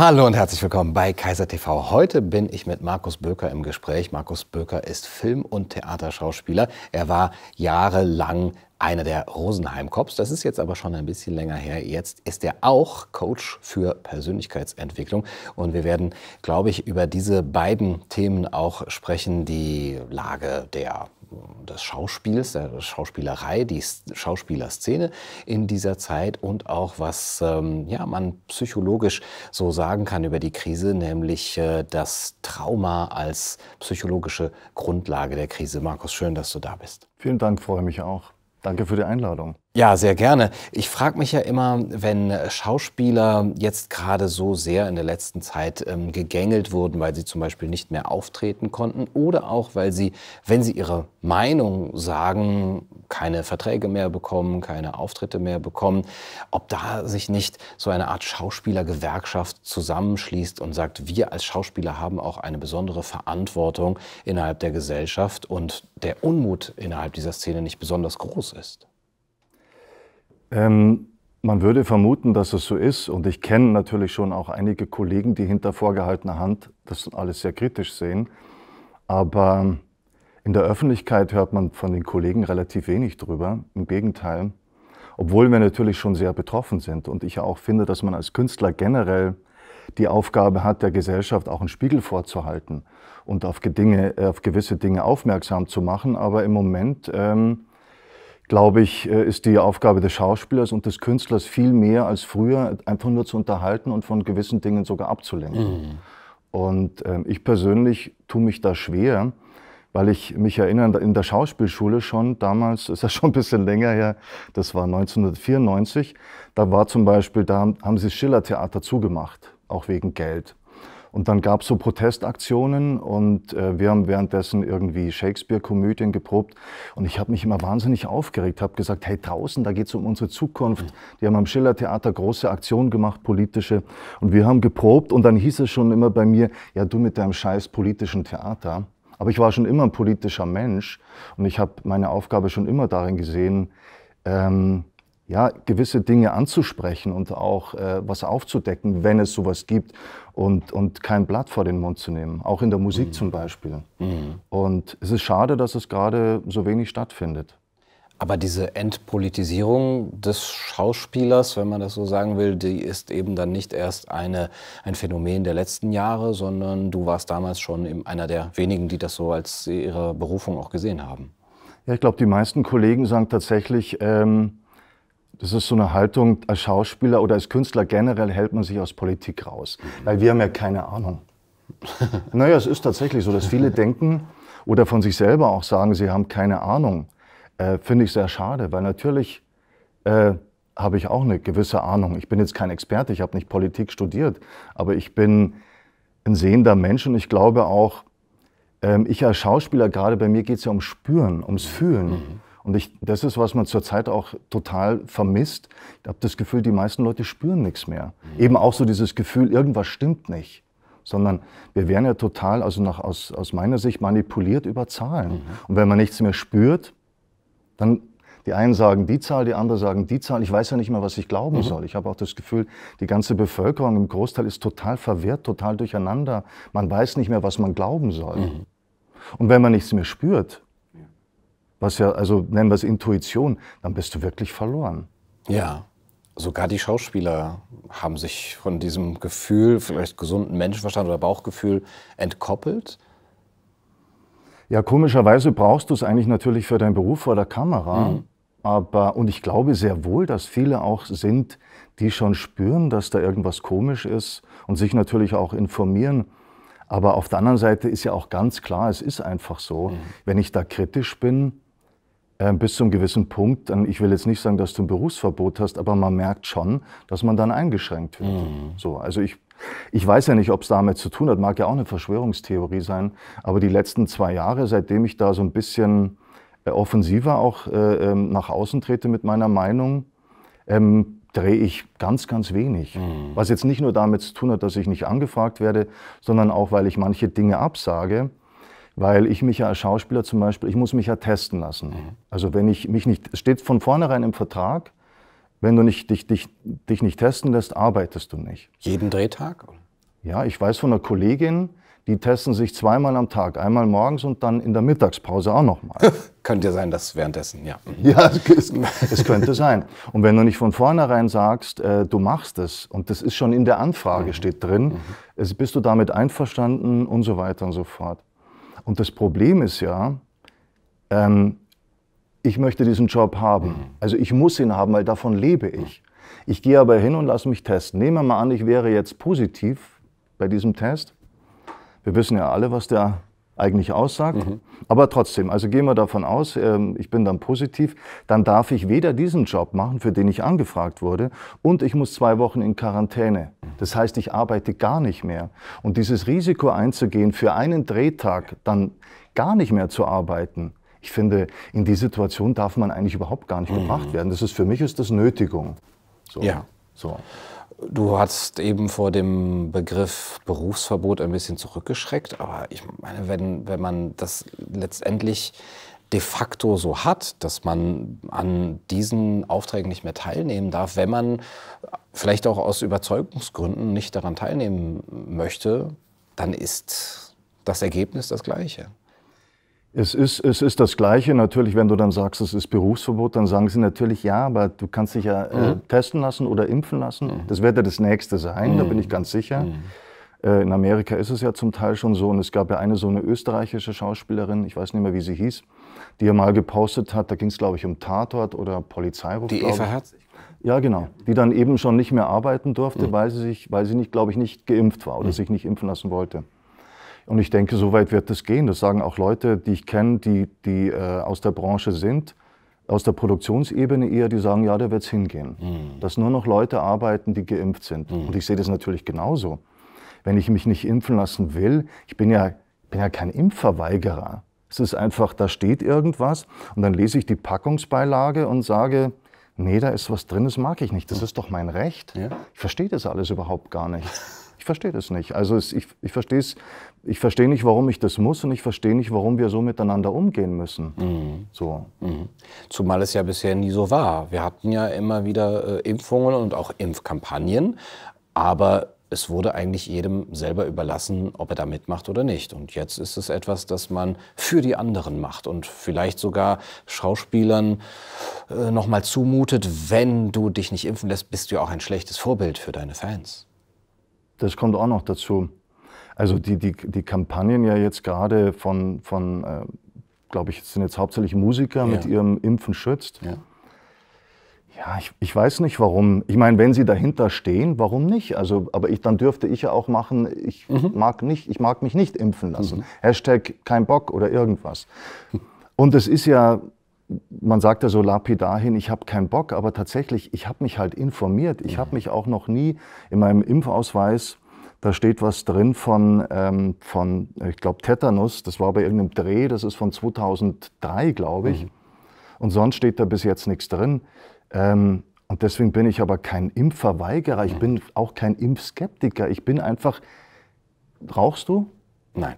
Hallo und herzlich willkommen bei Kaiser TV. Heute bin ich mit Markus Böker im Gespräch. Markus Böker ist Film- und Theaterschauspieler. Er war jahrelang einer der Rosenheim-Cops. Das ist jetzt aber schon ein bisschen länger her. Jetzt ist er auch Coach für Persönlichkeitsentwicklung. Und wir werden, glaube ich, über diese beiden Themen auch sprechen. Die Lage der des Schauspiels, der Schauspielerei, die Schauspielerszene in dieser Zeit und auch was ähm, ja, man psychologisch so sagen kann über die Krise, nämlich äh, das Trauma als psychologische Grundlage der Krise. Markus, schön, dass du da bist. Vielen Dank, freue mich auch. Danke für die Einladung. Ja, sehr gerne. Ich frage mich ja immer, wenn Schauspieler jetzt gerade so sehr in der letzten Zeit ähm, gegängelt wurden, weil sie zum Beispiel nicht mehr auftreten konnten oder auch, weil sie, wenn sie ihre Meinung sagen, keine Verträge mehr bekommen, keine Auftritte mehr bekommen, ob da sich nicht so eine Art Schauspielergewerkschaft zusammenschließt und sagt, wir als Schauspieler haben auch eine besondere Verantwortung innerhalb der Gesellschaft und der Unmut innerhalb dieser Szene nicht besonders groß ist. Ähm, man würde vermuten, dass es so ist. Und ich kenne natürlich schon auch einige Kollegen, die hinter vorgehaltener Hand das alles sehr kritisch sehen. Aber in der Öffentlichkeit hört man von den Kollegen relativ wenig drüber. Im Gegenteil. Obwohl wir natürlich schon sehr betroffen sind. Und ich auch finde, dass man als Künstler generell die Aufgabe hat, der Gesellschaft auch einen Spiegel vorzuhalten und auf, Dinge, auf gewisse Dinge aufmerksam zu machen. Aber im Moment ähm, glaube ich, äh, ist die Aufgabe des Schauspielers und des Künstlers viel mehr als früher, einfach nur zu unterhalten und von gewissen Dingen sogar abzulenken. Mhm. Und äh, ich persönlich tue mich da schwer, weil ich mich erinnere, in der Schauspielschule schon damals, ist das schon ein bisschen länger her, das war 1994, da war zum Beispiel, da haben sie Schillertheater zugemacht, auch wegen Geld. Und dann gab es so Protestaktionen und äh, wir haben währenddessen irgendwie Shakespeare-Komödien geprobt. Und ich habe mich immer wahnsinnig aufgeregt, habe gesagt, hey draußen, da geht es um unsere Zukunft. Die haben am Schillertheater große Aktionen gemacht, politische. Und wir haben geprobt und dann hieß es schon immer bei mir, ja du mit deinem scheiß politischen Theater. Aber ich war schon immer ein politischer Mensch und ich habe meine Aufgabe schon immer darin gesehen, ähm, ja, gewisse Dinge anzusprechen und auch äh, was aufzudecken, wenn es sowas gibt und, und kein Blatt vor den Mund zu nehmen, auch in der Musik mhm. zum Beispiel. Mhm. Und es ist schade, dass es gerade so wenig stattfindet. Aber diese Entpolitisierung des Schauspielers, wenn man das so sagen will, die ist eben dann nicht erst eine, ein Phänomen der letzten Jahre, sondern du warst damals schon einer der wenigen, die das so als ihre Berufung auch gesehen haben. Ja, ich glaube, die meisten Kollegen sagen tatsächlich, ähm, das ist so eine Haltung, als Schauspieler oder als Künstler generell hält man sich aus Politik raus, weil wir haben ja keine Ahnung. naja, es ist tatsächlich so, dass viele denken oder von sich selber auch sagen, sie haben keine Ahnung. Äh, Finde ich sehr schade, weil natürlich äh, habe ich auch eine gewisse Ahnung. Ich bin jetzt kein Experte, ich habe nicht Politik studiert, aber ich bin ein sehender Mensch und ich glaube auch, ähm, ich als Schauspieler, gerade bei mir geht es ja um Spüren, ums Fühlen. Mhm. Und ich, das ist, was man zurzeit auch total vermisst. Ich habe das Gefühl, die meisten Leute spüren nichts mehr. Mhm. Eben auch so dieses Gefühl, irgendwas stimmt nicht. Sondern wir werden ja total, also nach, aus, aus meiner Sicht, manipuliert über Zahlen. Mhm. Und wenn man nichts mehr spürt, dann die einen sagen die Zahl, die anderen sagen die Zahl. Ich weiß ja nicht mehr, was ich glauben mhm. soll. Ich habe auch das Gefühl, die ganze Bevölkerung im Großteil ist total verwirrt, total durcheinander. Man weiß nicht mehr, was man glauben soll. Mhm. Und wenn man nichts mehr spürt, was ja, also nennen wir es Intuition, dann bist du wirklich verloren. Ja. Sogar die Schauspieler haben sich von diesem Gefühl, vielleicht gesunden Menschenverstand oder Bauchgefühl, entkoppelt. Ja, komischerweise brauchst du es eigentlich natürlich für deinen Beruf vor der Kamera. Mhm. Aber, und ich glaube sehr wohl, dass viele auch sind, die schon spüren, dass da irgendwas komisch ist und sich natürlich auch informieren. Aber auf der anderen Seite ist ja auch ganz klar, es ist einfach so, mhm. wenn ich da kritisch bin, ähm, bis zum gewissen Punkt, ich will jetzt nicht sagen, dass du ein Berufsverbot hast, aber man merkt schon, dass man dann eingeschränkt wird. Mhm. So, also ich, ich weiß ja nicht, ob es damit zu tun hat, mag ja auch eine Verschwörungstheorie sein, aber die letzten zwei Jahre, seitdem ich da so ein bisschen äh, offensiver auch äh, ähm, nach außen trete mit meiner Meinung, ähm, drehe ich ganz, ganz wenig. Mhm. Was jetzt nicht nur damit zu tun hat, dass ich nicht angefragt werde, sondern auch, weil ich manche Dinge absage, weil ich mich ja als Schauspieler zum Beispiel, ich muss mich ja testen lassen. Mhm. Also wenn ich mich nicht, es steht von vornherein im Vertrag, wenn du nicht, dich, dich, dich nicht testen lässt, arbeitest du nicht. Jeden Drehtag? Ja, ich weiß von einer Kollegin, die testen sich zweimal am Tag, einmal morgens und dann in der Mittagspause auch nochmal. könnte ja sein, dass währenddessen, ja. Mhm. ja, es, es, könnte sein. Und wenn du nicht von vornherein sagst, äh, du machst es und das ist schon in der Anfrage mhm. steht drin, mhm. bist du damit einverstanden und so weiter und so fort. Und das Problem ist ja, ähm, ich möchte diesen Job haben. Mhm. Also ich muss ihn haben, weil davon lebe ich. Mhm. Ich gehe aber hin und lasse mich testen. Nehmen wir mal an, ich wäre jetzt positiv bei diesem Test. Wir wissen ja alle, was der eigentlich aussagt. Mhm. Aber trotzdem, also gehen wir davon aus, ähm, ich bin dann positiv, dann darf ich weder diesen Job machen, für den ich angefragt wurde, und ich muss zwei Wochen in Quarantäne. Das heißt, ich arbeite gar nicht mehr. Und dieses Risiko einzugehen, für einen Drehtag dann gar nicht mehr zu arbeiten, ich finde, in die Situation darf man eigentlich überhaupt gar nicht mhm. gebracht werden. Das ist für mich ist das Nötigung. So. Ja. So. Du hast eben vor dem Begriff Berufsverbot ein bisschen zurückgeschreckt, aber ich meine, wenn, wenn man das letztendlich de facto so hat, dass man an diesen Aufträgen nicht mehr teilnehmen darf, wenn man vielleicht auch aus Überzeugungsgründen nicht daran teilnehmen möchte, dann ist das Ergebnis das gleiche. Es ist, es ist das Gleiche. Natürlich, wenn du dann sagst, es ist Berufsverbot, dann sagen sie natürlich, ja, aber du kannst dich ja äh, mhm. testen lassen oder impfen lassen. Mhm. Das wird ja das Nächste sein, mhm. da bin ich ganz sicher. Mhm. Äh, in Amerika ist es ja zum Teil schon so. Und es gab ja eine so eine österreichische Schauspielerin, ich weiß nicht mehr, wie sie hieß, die ja mal gepostet hat, da ging es, glaube ich, um Tatort oder Polizeiruf. Die Eva Herzig? Ja, genau. Die dann eben schon nicht mehr arbeiten durfte, mhm. weil, sie sich, weil sie nicht, glaube ich, nicht geimpft war oder sich nicht impfen lassen wollte. Und ich denke, so weit wird es gehen. Das sagen auch Leute, die ich kenne, die, die äh, aus der Branche sind, aus der Produktionsebene eher, die sagen, ja, da wird es hingehen. Mhm. Dass nur noch Leute arbeiten, die geimpft sind. Mhm. Und ich sehe das natürlich genauso. Wenn ich mich nicht impfen lassen will, ich bin ja, bin ja kein Impfverweigerer. Es ist einfach, da steht irgendwas und dann lese ich die Packungsbeilage und sage, nee, da ist was drin, das mag ich nicht. Das mhm. ist doch mein Recht. Ja. Ich verstehe das alles überhaupt gar nicht. Ich verstehe das nicht. Also es, ich, ich verstehe es, ich verstehe nicht, warum ich das muss und ich verstehe nicht, warum wir so miteinander umgehen müssen. Mhm. So. Mhm. Zumal es ja bisher nie so war. Wir hatten ja immer wieder äh, Impfungen und auch Impfkampagnen, aber es wurde eigentlich jedem selber überlassen, ob er da mitmacht oder nicht. Und jetzt ist es etwas, das man für die anderen macht und vielleicht sogar Schauspielern äh, nochmal zumutet, wenn du dich nicht impfen lässt, bist du ja auch ein schlechtes Vorbild für deine Fans. Das kommt auch noch dazu. Also die, die, die Kampagnen ja jetzt gerade von, von äh, glaube ich, sind jetzt hauptsächlich Musiker ja. mit ihrem Impfen schützt. Ja. Ja, ich, ich, weiß nicht warum. Ich meine, wenn sie dahinter stehen, warum nicht? Also, aber ich, dann dürfte ich ja auch machen, ich, mhm. mag, nicht, ich mag mich nicht impfen lassen. Mhm. Hashtag kein Bock oder irgendwas. Und es ist ja, man sagt ja so lapidar hin, ich habe keinen Bock, aber tatsächlich, ich habe mich halt informiert. Ich habe mhm. mich auch noch nie in meinem Impfausweis, da steht was drin von, ähm, von ich glaube, Tetanus, das war bei irgendeinem Dreh, das ist von 2003, glaube ich. Mhm. Und sonst steht da bis jetzt nichts drin. Ähm, und deswegen bin ich aber kein Impfverweigerer, ich bin auch kein Impfskeptiker. Ich bin einfach, rauchst du? Nein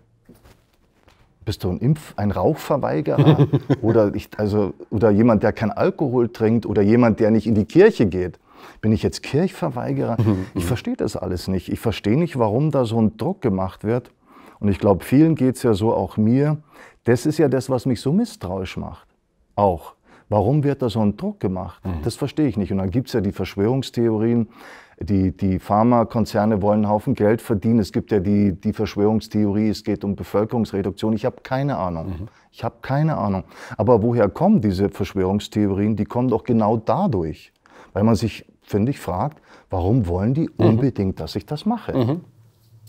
bist du ein Impf, ein Rauchverweigerer oder ich, also oder jemand, der kein Alkohol trinkt oder jemand, der nicht in die Kirche geht. Bin ich jetzt Kirchverweigerer? ich verstehe das alles nicht. Ich verstehe nicht, warum da so ein Druck gemacht wird. Und ich glaube, vielen geht es ja so, auch mir. Das ist ja das, was mich so misstrauisch macht. Auch. Warum wird da so ein Druck gemacht? Mhm. Das verstehe ich nicht. Und dann gibt es ja die Verschwörungstheorien, die, die Pharmakonzerne wollen einen Haufen Geld verdienen. Es gibt ja die, die Verschwörungstheorie, es geht um Bevölkerungsreduktion. Ich habe keine Ahnung. Mhm. Ich habe keine Ahnung. Aber woher kommen diese Verschwörungstheorien? Die kommen doch genau dadurch, weil man sich, finde ich, fragt, warum wollen die mhm. unbedingt, dass ich das mache? Mhm.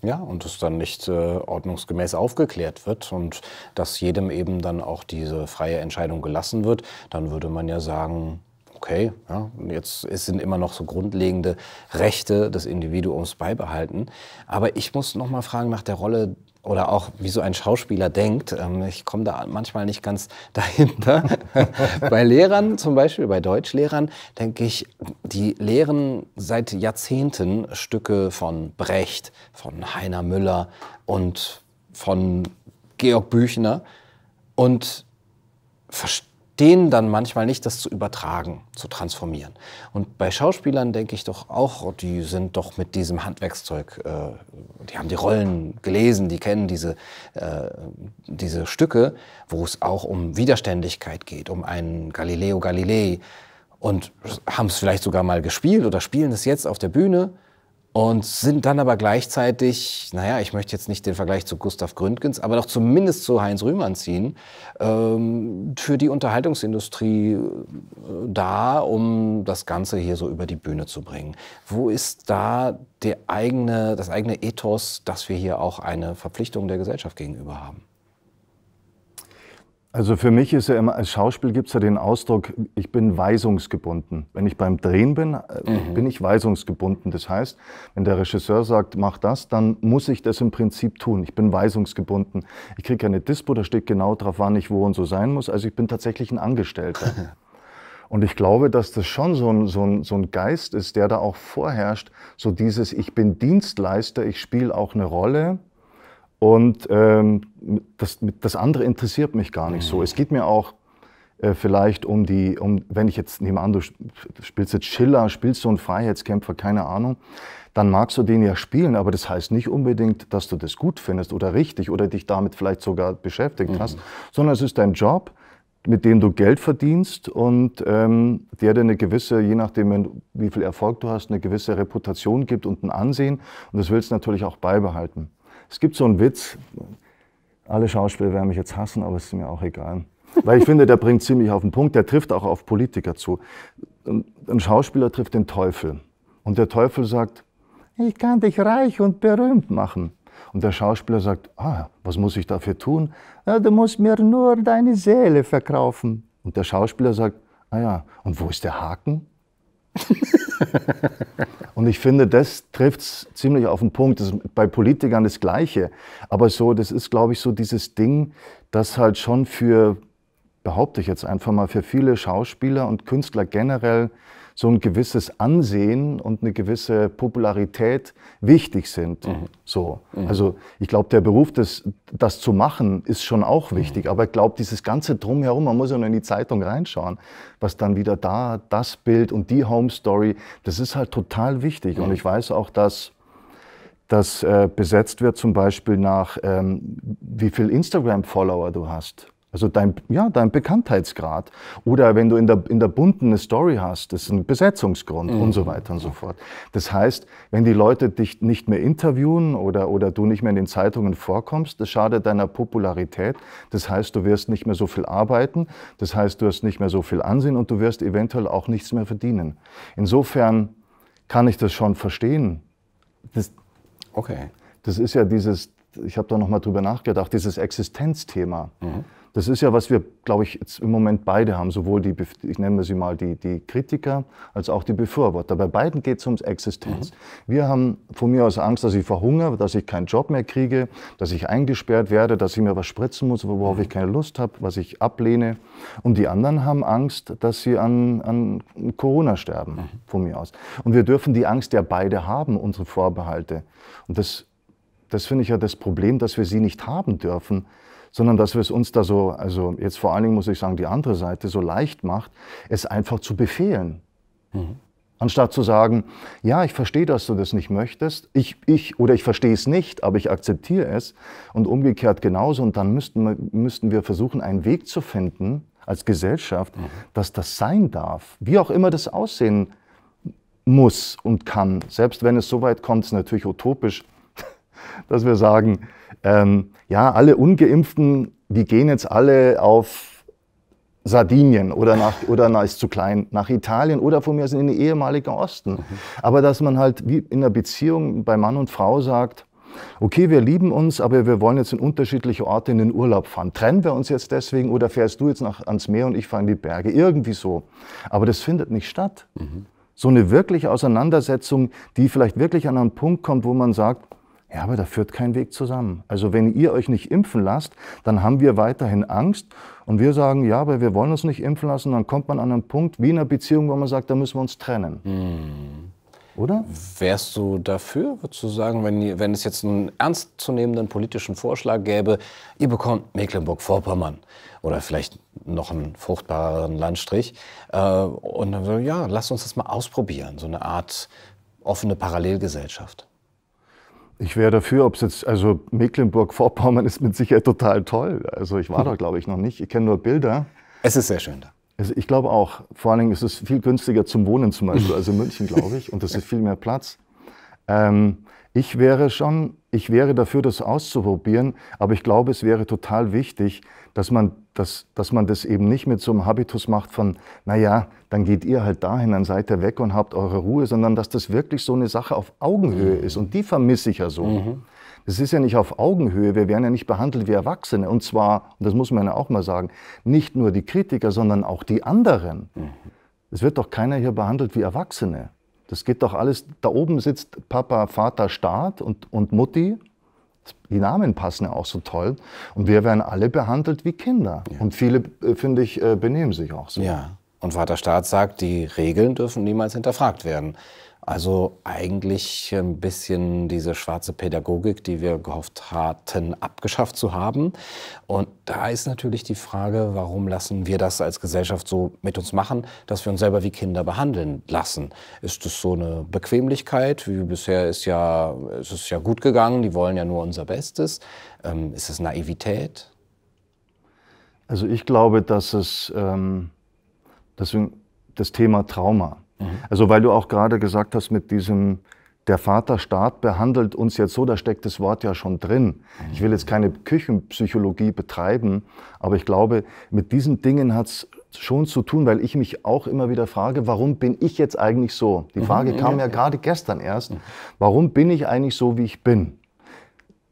Ja, und es dann nicht äh, ordnungsgemäß aufgeklärt wird und dass jedem eben dann auch diese freie Entscheidung gelassen wird, dann würde man ja sagen, okay, ja, jetzt sind immer noch so grundlegende Rechte des Individuums beibehalten. Aber ich muss noch mal fragen nach der Rolle oder auch wie so ein Schauspieler denkt. Ähm, ich komme da manchmal nicht ganz dahinter. bei Lehrern zum Beispiel, bei Deutschlehrern, denke ich, die lehren seit Jahrzehnten Stücke von Brecht, von Heiner Müller und von Georg Büchner und verstehen denen dann manchmal nicht, das zu übertragen, zu transformieren. Und bei Schauspielern denke ich doch auch, die sind doch mit diesem Handwerkszeug, äh, die haben die Rollen gelesen, die kennen diese, äh, diese Stücke, wo es auch um Widerständigkeit geht, um einen Galileo Galilei und haben es vielleicht sogar mal gespielt oder spielen es jetzt auf der Bühne und sind dann aber gleichzeitig, naja, ich möchte jetzt nicht den Vergleich zu Gustav Gründgens, aber doch zumindest zu Heinz Rühmann ziehen, ähm, für die Unterhaltungsindustrie äh, da, um das Ganze hier so über die Bühne zu bringen. Wo ist da der eigene, das eigene Ethos, dass wir hier auch eine Verpflichtung der Gesellschaft gegenüber haben? Also für mich ist ja immer, als Schauspiel gibt es ja den Ausdruck, ich bin weisungsgebunden. Wenn ich beim Drehen bin, äh, mhm. bin ich weisungsgebunden. Das heißt, wenn der Regisseur sagt, mach das, dann muss ich das im Prinzip tun. Ich bin weisungsgebunden. Ich kriege eine Dispo, da steht genau drauf, wann ich wo und so sein muss. Also ich bin tatsächlich ein Angestellter. Und ich glaube, dass das schon so ein, so, ein, so ein Geist ist, der da auch vorherrscht. So dieses, ich bin Dienstleister, ich spiele auch eine Rolle. Und ähm, das, das, andere interessiert mich gar nicht mhm. so. Es geht mir auch äh, vielleicht um die, um, wenn ich jetzt nehme an, du spielst jetzt Schiller, spielst so einen Freiheitskämpfer, keine Ahnung, dann magst du den ja spielen, aber das heißt nicht unbedingt, dass du das gut findest oder richtig oder dich damit vielleicht sogar beschäftigt mhm. hast, sondern es ist dein Job, mit dem du Geld verdienst und ähm, der dir eine gewisse, je nachdem, wie viel Erfolg du hast, eine gewisse Reputation gibt und ein Ansehen. Und das willst du natürlich auch beibehalten. Es gibt so einen Witz, alle Schauspieler werden mich jetzt hassen, aber es ist mir auch egal. Weil ich finde, der bringt ziemlich auf den Punkt, der trifft auch auf Politiker zu. Ein Schauspieler trifft den Teufel. Und der Teufel sagt, ich kann dich reich und berühmt machen. Und der Schauspieler sagt, ah, was muss ich dafür tun? Ja, du musst mir nur deine Seele verkaufen. Und der Schauspieler sagt, ah ja, und wo ist der Haken? und ich finde, das trifft es ziemlich auf den Punkt. Das ist bei Politikern das Gleiche. Aber so, das ist, glaube ich, so dieses Ding, das halt schon für, behaupte ich jetzt einfach mal, für viele Schauspieler und Künstler generell so ein gewisses Ansehen und eine gewisse Popularität wichtig sind. Mhm. So. Mhm. Also ich glaube, der Beruf, das, das zu machen, ist schon auch mhm. wichtig. Mhm. Aber ich glaube, dieses ganze Drumherum, man muss ja nur in die Zeitung reinschauen, was dann wieder da, das Bild und die Home Story, das ist halt total wichtig. Und mhm. ich weiß auch, dass das äh, besetzt wird zum Beispiel nach, ähm, wie viel Instagram-Follower du hast. Also dein, ja, dein Bekanntheitsgrad. Oder wenn du in der, in der bunten eine Story hast, das ist ein Besetzungsgrund mhm. und so mhm. weiter und so fort. Das heißt, wenn die Leute dich nicht mehr interviewen oder, oder du nicht mehr in den Zeitungen vorkommst, das schadet deiner Popularität. Das heißt, du wirst nicht mehr so viel arbeiten. Das heißt, du hast nicht mehr so viel Ansehen und du wirst eventuell auch nichts mehr verdienen. Insofern kann ich das schon verstehen. Das, okay. Das ist ja dieses, ich habe da nochmal drüber nachgedacht, dieses Existenzthema. Mhm das ist ja, was wir, glaube ich, jetzt im Moment beide haben, sowohl die, ich nenne sie mal die, die Kritiker, als auch die Befürworter. Bei beiden geht es ums Existenz. Mhm. Wir haben von mir aus Angst, dass ich verhungere, dass ich keinen Job mehr kriege, dass ich eingesperrt werde, dass ich mir was spritzen muss, worauf mhm. ich keine Lust habe, was ich ablehne. Und die anderen haben Angst, dass sie an, an Corona sterben, mhm. von mir aus. Und wir dürfen die Angst ja beide haben, unsere Vorbehalte. Und das das finde ich ja das Problem, dass wir sie nicht haben dürfen sondern dass wir es uns da so, also jetzt vor allen Dingen muss ich sagen, die andere Seite so leicht macht, es einfach zu befehlen. Mhm. Anstatt zu sagen, ja, ich verstehe, dass du das nicht möchtest, ich, ich oder ich verstehe es nicht, aber ich akzeptiere es und umgekehrt genauso. Und dann müssten wir, müssten wir versuchen, einen Weg zu finden als Gesellschaft, mhm. dass das sein darf, wie auch immer das aussehen muss und kann. Selbst wenn es so weit kommt, ist natürlich utopisch, dass wir sagen, ähm, ja, alle Ungeimpften, die gehen jetzt alle auf Sardinien oder nach, oder nach, ist zu klein, nach Italien oder von mir aus in den ehemaligen Osten. Mhm. Aber dass man halt wie in einer Beziehung bei Mann und Frau sagt, okay, wir lieben uns, aber wir wollen jetzt in unterschiedliche Orte in den Urlaub fahren. Trennen wir uns jetzt deswegen oder fährst du jetzt nach, ans Meer und ich fahre in die Berge? Irgendwie so. Aber das findet nicht statt. Mhm. So eine wirkliche Auseinandersetzung, die vielleicht wirklich an einen Punkt kommt, wo man sagt, ja, aber da führt kein Weg zusammen. Also wenn ihr euch nicht impfen lasst, dann haben wir weiterhin Angst und wir sagen, ja, aber wir wollen uns nicht impfen lassen, dann kommt man an einen Punkt wie in einer Beziehung, wo man sagt, da müssen wir uns trennen. Hm. Oder? Wärst du dafür, würdest du sagen, wenn, wenn es jetzt einen ernstzunehmenden politischen Vorschlag gäbe, ihr bekommt Mecklenburg-Vorpommern oder vielleicht noch einen fruchtbareren Landstrich äh, und dann so, ja, lasst uns das mal ausprobieren, so eine Art offene Parallelgesellschaft. Ich wäre dafür, ob es jetzt, also Mecklenburg-Vorpommern ist mit Sicherheit total toll. Also ich war da, mhm. glaube ich, noch nicht. Ich kenne nur Bilder. Es ist sehr schön da. Also ich glaube auch, vor allen Dingen ist es viel günstiger zum Wohnen zum Beispiel, also in München, glaube ich, und das ist viel mehr Platz. Ähm, ich wäre schon, ich wäre dafür, das auszuprobieren, aber ich glaube, es wäre total wichtig, dass man dass, dass man das eben nicht mit so einem Habitus macht von, naja, dann geht ihr halt dahin, dann seid ihr weg und habt eure Ruhe, sondern dass das wirklich so eine Sache auf Augenhöhe mhm. ist. Und die vermisse ich ja so. Mhm. Das ist ja nicht auf Augenhöhe, wir werden ja nicht behandelt wie Erwachsene. Und zwar, und das muss man ja auch mal sagen, nicht nur die Kritiker, sondern auch die anderen. Mhm. Es wird doch keiner hier behandelt wie Erwachsene. Das geht doch alles, da oben sitzt Papa, Vater, Staat und, und Mutti die Namen passen ja auch so toll. Und wir werden alle behandelt wie Kinder. Ja. Und viele, äh, finde ich, äh, benehmen sich auch so. Ja. Und Vater Staat sagt, die Regeln dürfen niemals hinterfragt werden. Also eigentlich ein bisschen diese schwarze Pädagogik, die wir gehofft hatten, abgeschafft zu haben. Und da ist natürlich die Frage, warum lassen wir das als Gesellschaft so mit uns machen, dass wir uns selber wie Kinder behandeln lassen? Ist es so eine Bequemlichkeit, wie bisher ist ja, ist es ja gut gegangen, die wollen ja nur unser Bestes? Ähm, ist es Naivität? Also ich glaube, dass es ähm, deswegen das Thema Trauma Mhm. Also weil du auch gerade gesagt hast mit diesem, der Vaterstaat behandelt uns jetzt so, da steckt das Wort ja schon drin. Ich will jetzt keine Küchenpsychologie betreiben, aber ich glaube, mit diesen Dingen hat es schon zu tun, weil ich mich auch immer wieder frage, warum bin ich jetzt eigentlich so? Die mhm, Frage mhm, kam ja, ja gerade gestern erst. Mhm. Warum bin ich eigentlich so, wie ich bin?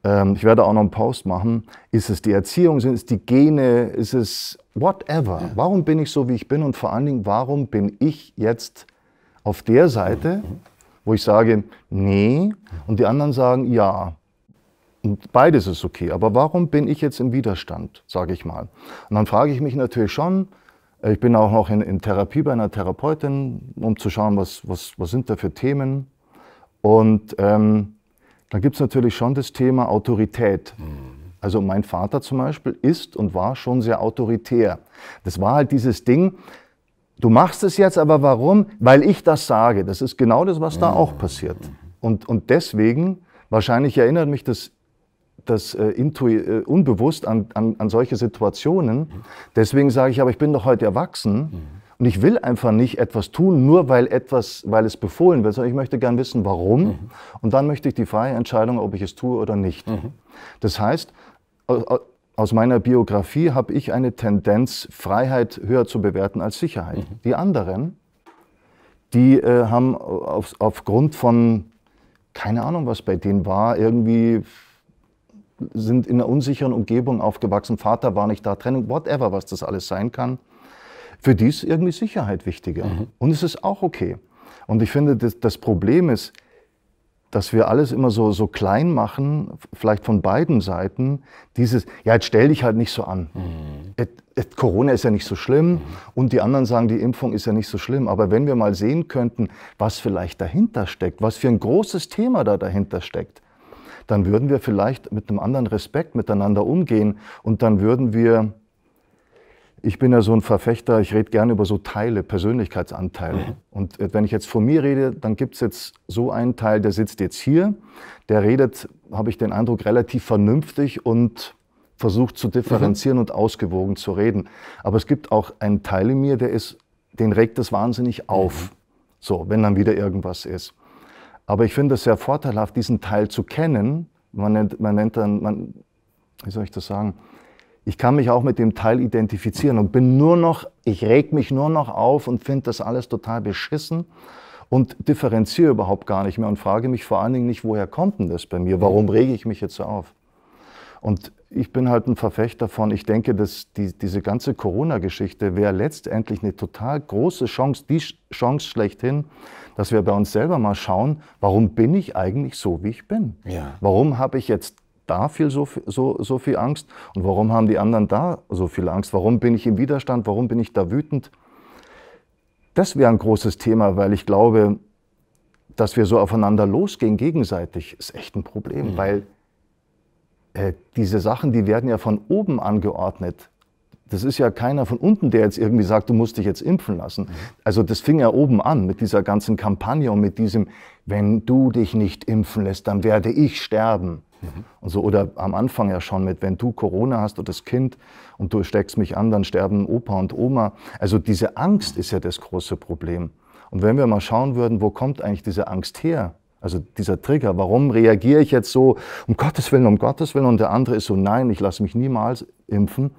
Ähm, ich werde auch noch einen Post machen. Ist es die Erziehung? Sind es die Gene? Ist es whatever? Ja. Warum bin ich so, wie ich bin? Und vor allen Dingen, warum bin ich jetzt auf der Seite, wo ich sage, nee, und die anderen sagen, ja. Und beides ist okay. Aber warum bin ich jetzt im Widerstand, sage ich mal? Und dann frage ich mich natürlich schon, äh, ich bin auch noch in, in Therapie bei einer Therapeutin, um zu schauen, was, was, was sind da für Themen. Und ähm, dann gibt es natürlich schon das Thema Autorität. Mhm. Also mein Vater zum Beispiel ist und war schon sehr autoritär. Das war halt dieses Ding, Du machst es jetzt, aber warum? Weil ich das sage. Das ist genau das, was da auch passiert. Und, und deswegen, wahrscheinlich erinnert mich das, das äh, äh, unbewusst an, an, an solche Situationen. Deswegen sage ich, aber ich bin doch heute erwachsen. Und ich will einfach nicht etwas tun, nur weil etwas, weil es befohlen wird, sondern ich möchte gern wissen, warum. Mhm. Und dann möchte ich die freie Entscheidung, ob ich es tue oder nicht. Mhm. Das heißt, aus meiner Biografie habe ich eine Tendenz, Freiheit höher zu bewerten als Sicherheit. Mhm. Die anderen, die äh, haben auf, aufgrund von, keine Ahnung, was bei denen war, irgendwie sind in einer unsicheren Umgebung aufgewachsen, Vater war nicht da, Trennung, whatever, was das alles sein kann. Für die ist irgendwie Sicherheit wichtiger. Mhm. Und es ist auch okay. Und ich finde, das, das Problem ist, dass wir alles immer so, so klein machen, vielleicht von beiden Seiten, dieses, ja, jetzt stell dich halt nicht so an. Mhm. Et, et, Corona ist ja nicht so schlimm mhm. und die anderen sagen, die Impfung ist ja nicht so schlimm. Aber wenn wir mal sehen könnten, was vielleicht dahinter steckt, was für ein großes Thema da dahinter steckt, dann würden wir vielleicht mit einem anderen Respekt miteinander umgehen und dann würden wir ich bin ja so ein Verfechter, ich rede gerne über so Teile, Persönlichkeitsanteile. Mhm. Und äh, wenn ich jetzt von mir rede, dann gibt es jetzt so einen Teil, der sitzt jetzt hier, der redet, habe ich den Eindruck, relativ vernünftig und versucht zu differenzieren mhm. und ausgewogen zu reden. Aber es gibt auch einen Teil in mir, der ist, den regt das wahnsinnig auf. Mhm. So, wenn dann wieder irgendwas ist. Aber ich finde es sehr vorteilhaft, diesen Teil zu kennen. Man nennt, man nennt dann, man, wie soll ich das sagen? ich kann mich auch mit dem Teil identifizieren und bin nur noch, ich reg mich nur noch auf und finde das alles total beschissen und differenziere überhaupt gar nicht mehr und frage mich vor allen Dingen nicht, woher kommt denn das bei mir? Warum mhm. rege ich mich jetzt so auf? Und ich bin halt ein Verfechter davon. Ich denke, dass die, diese ganze Corona-Geschichte wäre letztendlich eine total große Chance, die Chance schlechthin, dass wir bei uns selber mal schauen, warum bin ich eigentlich so, wie ich bin? Ja. Warum habe ich jetzt da viel so, so, so viel Angst und warum haben die anderen da so viel Angst? Warum bin ich im Widerstand? Warum bin ich da wütend? Das wäre ein großes Thema, weil ich glaube, dass wir so aufeinander losgehen gegenseitig, ist echt ein Problem, mhm. weil äh, diese Sachen, die werden ja von oben angeordnet. Das ist ja keiner von unten, der jetzt irgendwie sagt, du musst dich jetzt impfen lassen. Mhm. Also das fing ja oben an mit dieser ganzen Kampagne und mit diesem, wenn du dich nicht impfen lässt, dann werde ich sterben. Mhm. Und so, oder am Anfang ja schon mit, wenn du Corona hast oder das Kind und du steckst mich an, dann sterben Opa und Oma. Also diese Angst ist ja das große Problem. Und wenn wir mal schauen würden, wo kommt eigentlich diese Angst her? Also dieser Trigger, warum reagiere ich jetzt so, um Gottes Willen, um Gottes Willen, und der andere ist so, nein, ich lasse mich niemals impfen,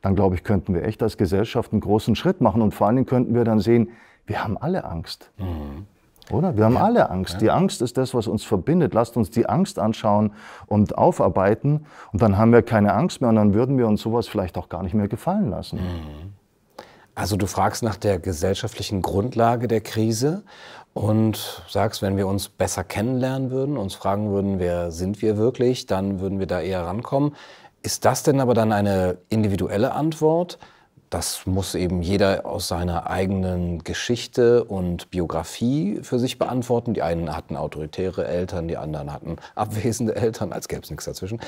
dann glaube ich, könnten wir echt als Gesellschaft einen großen Schritt machen und vor allen Dingen könnten wir dann sehen, wir haben alle Angst. Mhm. Oder? Wir haben ja. alle Angst. Ja. Die Angst ist das, was uns verbindet. Lasst uns die Angst anschauen und aufarbeiten. Und dann haben wir keine Angst mehr und dann würden wir uns sowas vielleicht auch gar nicht mehr gefallen lassen. Mhm. Also du fragst nach der gesellschaftlichen Grundlage der Krise und sagst, wenn wir uns besser kennenlernen würden, uns fragen würden, wer sind wir wirklich, dann würden wir da eher rankommen. Ist das denn aber dann eine individuelle Antwort? das muss eben jeder aus seiner eigenen Geschichte und Biografie für sich beantworten. Die einen hatten autoritäre Eltern, die anderen hatten abwesende Eltern, als gäbe es nichts dazwischen.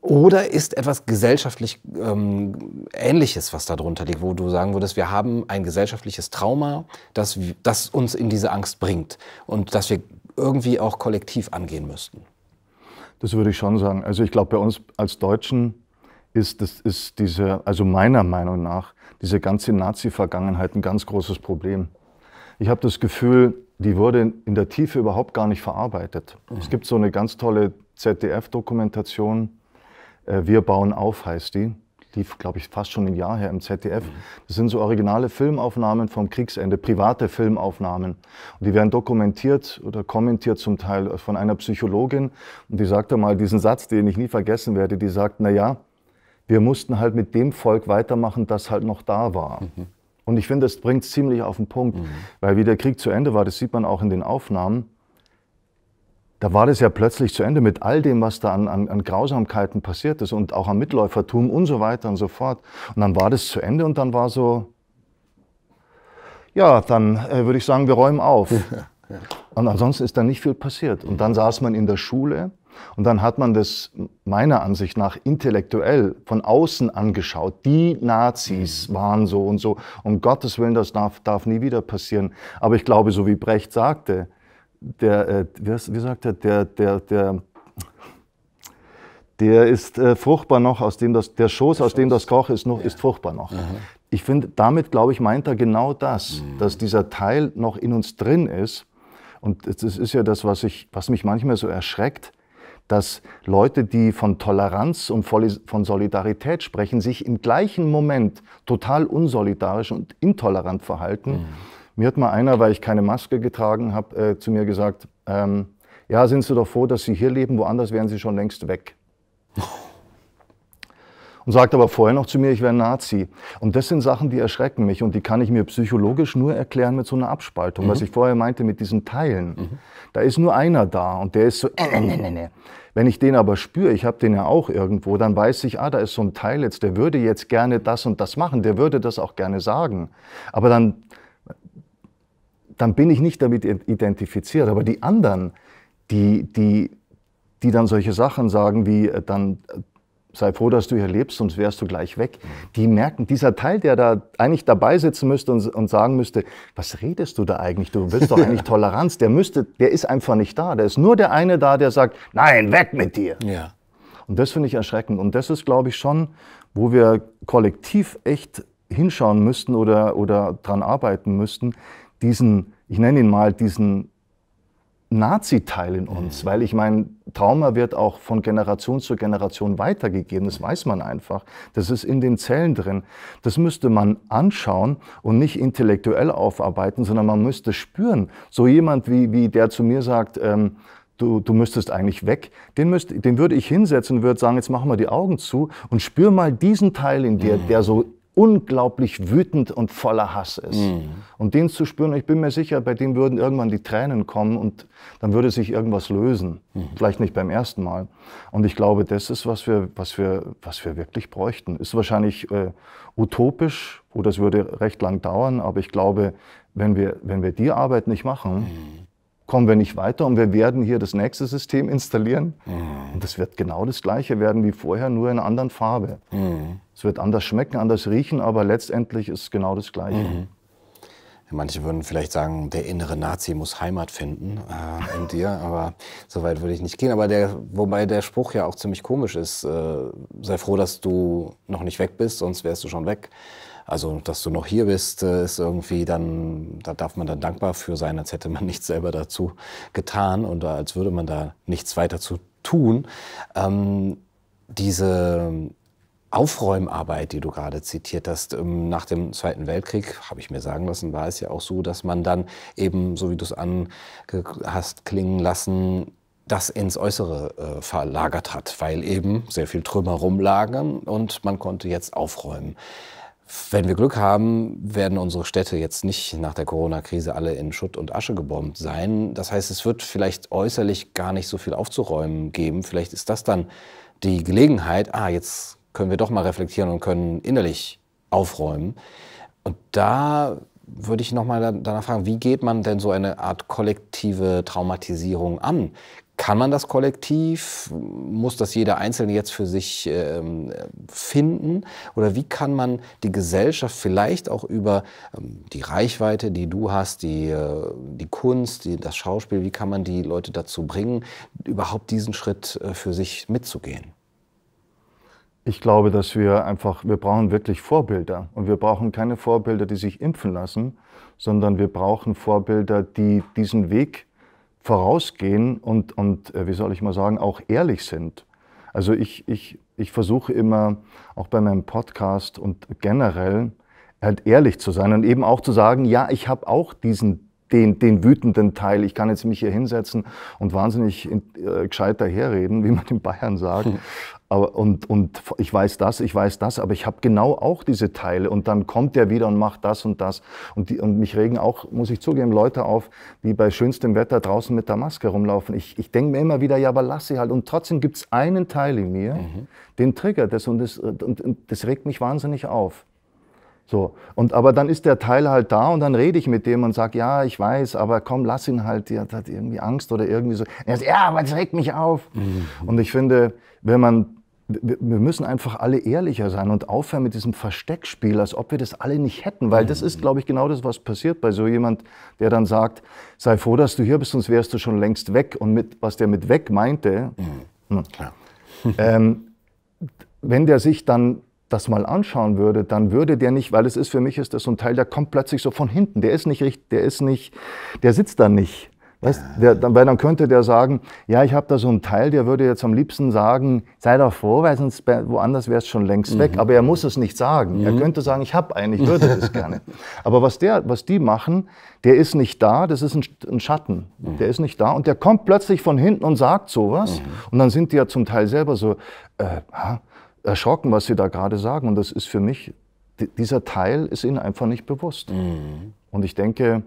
Oder ist etwas gesellschaftlich ähm, Ähnliches, was darunter liegt, wo du sagen würdest, wir haben ein gesellschaftliches Trauma, das, das uns in diese Angst bringt und das wir irgendwie auch kollektiv angehen müssten? Das würde ich schon sagen. Also ich glaube, bei uns als Deutschen ist, das ist diese, also meiner Meinung nach, diese ganze Nazi-Vergangenheit ein ganz großes Problem. Ich habe das Gefühl, die wurde in der Tiefe überhaupt gar nicht verarbeitet. Mhm. Es gibt so eine ganz tolle ZDF-Dokumentation, äh, Wir bauen auf heißt die. Die glaube ich, fast schon ein Jahr her im ZDF. Mhm. Das sind so originale Filmaufnahmen vom Kriegsende, private Filmaufnahmen. Und die werden dokumentiert oder kommentiert zum Teil von einer Psychologin. Und die sagt da mal diesen Satz, den ich nie vergessen werde. Die sagt, na ja, wir mussten halt mit dem Volk weitermachen, das halt noch da war. Mhm. Und ich finde, das bringt es ziemlich auf den Punkt, mhm. weil wie der Krieg zu Ende war, das sieht man auch in den Aufnahmen, da war das ja plötzlich zu Ende mit all dem, was da an, an, an, Grausamkeiten passiert ist und auch am Mitläufertum und so weiter und so fort. Und dann war das zu Ende und dann war so, ja, dann äh, würde ich sagen, wir räumen auf. Und ansonsten ist da nicht viel passiert. Und dann saß man in der Schule und dann hat man das meiner Ansicht nach intellektuell von außen angeschaut. Die Nazis mhm. waren so und so. Um Gottes Willen, das darf, darf nie wieder passieren. Aber ich glaube, so wie Brecht sagte, der, äh, wie, sagt er, der, der, der, der ist äh, fruchtbar noch, aus dem das, der Schoß, aus dem das Koch ist, noch, ja. ist fruchtbar noch. Mhm. Ich finde, damit, glaube ich, meint er genau das, mhm. dass dieser Teil noch in uns drin ist. Und das ist ja das, was, ich, was mich manchmal so erschreckt, dass Leute, die von Toleranz und von Solidarität sprechen, sich im gleichen Moment total unsolidarisch und intolerant verhalten. Mhm. Mir hat mal einer, weil ich keine Maske getragen habe, äh, zu mir gesagt, ähm, ja, sind Sie doch froh, dass Sie hier leben, woanders wären Sie schon längst weg. und sagt aber vorher noch zu mir, ich wäre Nazi. Und das sind Sachen, die erschrecken mich und die kann ich mir psychologisch nur erklären mit so einer Abspaltung, mhm. was ich vorher meinte mit diesen Teilen. Mhm. Da ist nur einer da und der ist so, äh, äh, äh, äh. äh. Wenn ich den aber spüre, ich habe den ja auch irgendwo, dann weiß ich, ah, da ist so ein Teil jetzt, der würde jetzt gerne das und das machen, der würde das auch gerne sagen. Aber dann, dann bin ich nicht damit identifiziert. Aber die anderen, die, die, die dann solche Sachen sagen wie, äh, dann, äh, sei froh, dass du hier lebst, sonst wärst du gleich weg. Die merken, dieser Teil, der da eigentlich dabei sitzen müsste und, und sagen müsste, was redest du da eigentlich? Du willst doch eigentlich Toleranz. Der müsste, der ist einfach nicht da. Da ist nur der eine da, der sagt, nein, weg mit dir. Ja. Und das finde ich erschreckend. Und das ist, glaube ich, schon, wo wir kollektiv echt hinschauen müssten oder, oder dran arbeiten müssten, diesen, ich nenne ihn mal, diesen Nazi-Teil in uns, mhm. weil ich meine, Trauma wird auch von Generation zu Generation weitergegeben, das weiß man einfach, das ist in den Zellen drin. Das müsste man anschauen und nicht intellektuell aufarbeiten, sondern man müsste spüren. So jemand wie, wie der zu mir sagt, ähm, Du, du, müsstest eigentlich weg. Den, müsst, den würde ich hinsetzen und würde sagen, jetzt machen wir die Augen zu und spür mal diesen Teil in dir, mhm. der so unglaublich wütend und voller Hass ist. Mhm. Und den zu spüren, ich bin mir sicher, bei dem würden irgendwann die Tränen kommen und dann würde sich irgendwas lösen. Mhm. Vielleicht nicht beim ersten Mal. Und ich glaube, das ist, was wir, was wir, was wir wirklich bräuchten. Ist wahrscheinlich äh, utopisch oder oh, es würde recht lang dauern, aber ich glaube, wenn wir, wenn wir die Arbeit nicht machen, mhm kommen wir nicht weiter und wir werden hier das nächste System installieren. Mhm. Und das wird genau das gleiche werden wie vorher, nur in einer anderen Farbe. Mhm. Es wird anders schmecken, anders riechen, aber letztendlich ist es genau das gleiche. Mhm. Manche würden vielleicht sagen, der innere Nazi muss Heimat finden äh, in dir, aber so weit würde ich nicht gehen. Aber der, wobei der Spruch ja auch ziemlich komisch ist, äh, sei froh, dass du noch nicht weg bist, sonst wärst du schon weg. Also, dass du noch hier bist, äh, ist irgendwie dann, da darf man dann dankbar für sein, als hätte man nichts selber dazu getan und als würde man da nichts weiter zu tun. Ähm, diese Aufräumarbeit, die du gerade zitiert hast, ähm, nach dem Zweiten Weltkrieg, habe ich mir sagen lassen, war es ja auch so, dass man dann eben, so wie du es an hast klingen lassen, das ins Äußere äh, verlagert hat, weil eben sehr viel Trümmer rumlagen und man konnte jetzt aufräumen. Wenn wir Glück haben, werden unsere Städte jetzt nicht nach der Corona-Krise alle in Schutt und Asche gebombt sein. Das heißt, es wird vielleicht äußerlich gar nicht so viel aufzuräumen geben. Vielleicht ist das dann die Gelegenheit, ah, jetzt können wir doch mal reflektieren und können innerlich aufräumen. Und da würde ich nochmal danach fragen, wie geht man denn so eine Art kollektive Traumatisierung an? Kann man das kollektiv? Muss das jeder Einzelne jetzt für sich ähm, finden? Oder wie kann man die Gesellschaft vielleicht auch über ähm, die Reichweite, die du hast, die, äh, die Kunst, die, das Schauspiel, wie kann man die Leute dazu bringen, überhaupt diesen Schritt äh, für sich mitzugehen? Ich glaube, dass wir einfach, wir brauchen wirklich Vorbilder. Und wir brauchen keine Vorbilder, die sich impfen lassen, sondern wir brauchen Vorbilder, die diesen Weg vorausgehen und, und äh, wie soll ich mal sagen, auch ehrlich sind. Also ich, ich, ich versuche immer, auch bei meinem Podcast und generell, halt ehrlich zu sein und eben auch zu sagen, ja, ich habe auch diesen den, den wütenden Teil. Ich kann jetzt mich hier hinsetzen und wahnsinnig in, äh, gescheit daherreden, wie man in Bayern sagt. Hm. Aber, und, und ich weiß das, ich weiß das, aber ich habe genau auch diese Teile. Und dann kommt der wieder und macht das und das. Und, die, und mich regen auch, muss ich zugeben, Leute auf, die bei schönstem Wetter draußen mit der Maske rumlaufen. Ich, ich denke mir immer wieder, ja, aber lass sie halt. Und trotzdem gibt es einen Teil in mir, mhm. den triggert das und, das und das regt mich wahnsinnig auf. So. Und, aber dann ist der Teil halt da und dann rede ich mit dem und sage, ja, ich weiß, aber komm, lass ihn halt, der hat irgendwie Angst oder irgendwie so. Er sagt, ja, aber das regt mich auf. Mhm. Und ich finde, wenn man, wir müssen einfach alle ehrlicher sein und aufhören mit diesem Versteckspiel, als ob wir das alle nicht hätten, weil mhm. das ist, mhm. glaube ich, genau das, was passiert bei so jemand, der dann sagt, sei froh, dass du hier bist, sonst wärst du schon längst weg. Und mit, was der mit weg meinte, mhm. Hm. ähm, wenn der sich dann das mal anschauen würde, dann würde der nicht, weil es ist für mich ist das so ein Teil, der kommt plötzlich so von hinten. Der ist nicht richtig, der ist nicht, der sitzt da nicht. Weißt, der, weil dann könnte der sagen, ja, ich habe da so einen Teil, der würde jetzt am liebsten sagen, sei doch froh, weil sonst woanders wäre es schon längst mhm. weg. Aber er muss es nicht sagen. Mhm. Er könnte sagen, ich habe einen, ich würde das gerne. Aber was, der, was die machen, der ist nicht da, das ist ein, ein Schatten. Mhm. Der ist nicht da und der kommt plötzlich von hinten und sagt sowas. Mhm. Und dann sind die ja zum Teil selber so, äh, ha, erschrocken, was Sie da gerade sagen. Und das ist für mich, dieser Teil ist Ihnen einfach nicht bewusst. Mhm. Und ich denke,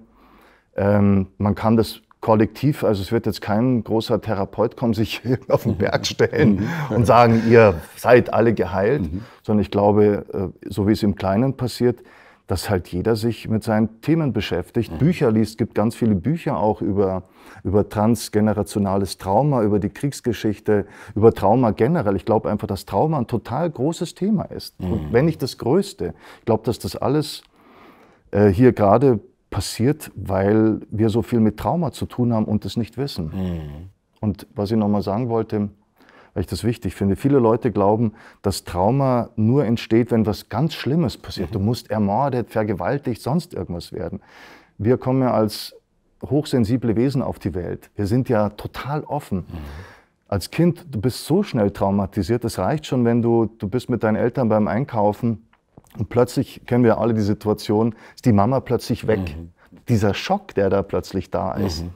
ähm, man kann das kollektiv, also es wird jetzt kein großer Therapeut kommen, sich auf den Berg mhm. stellen mhm. und sagen, ihr seid alle geheilt, mhm. sondern ich glaube, äh, so wie es im Kleinen passiert, dass halt jeder sich mit seinen Themen beschäftigt, mhm. Bücher liest, gibt ganz viele Bücher auch über über transgenerationales Trauma, über die Kriegsgeschichte, über Trauma generell. Ich glaube einfach, dass Trauma ein total großes Thema ist. Mhm. Und wenn nicht das größte. Ich glaube, dass das alles äh, hier gerade passiert, weil wir so viel mit Trauma zu tun haben und es nicht wissen. Mhm. Und was ich nochmal sagen wollte, weil ich das wichtig finde. Viele Leute glauben, dass Trauma nur entsteht, wenn was ganz Schlimmes passiert. Mhm. Du musst ermordet, vergewaltigt, sonst irgendwas werden. Wir kommen ja als hochsensible Wesen auf die Welt. Wir sind ja total offen. Mhm. Als Kind, du bist so schnell traumatisiert, es reicht schon, wenn du, du bist mit deinen Eltern beim Einkaufen und plötzlich, kennen wir alle die Situation, ist die Mama plötzlich weg. Mhm. Dieser Schock, der da plötzlich da mhm. ist. Mhm.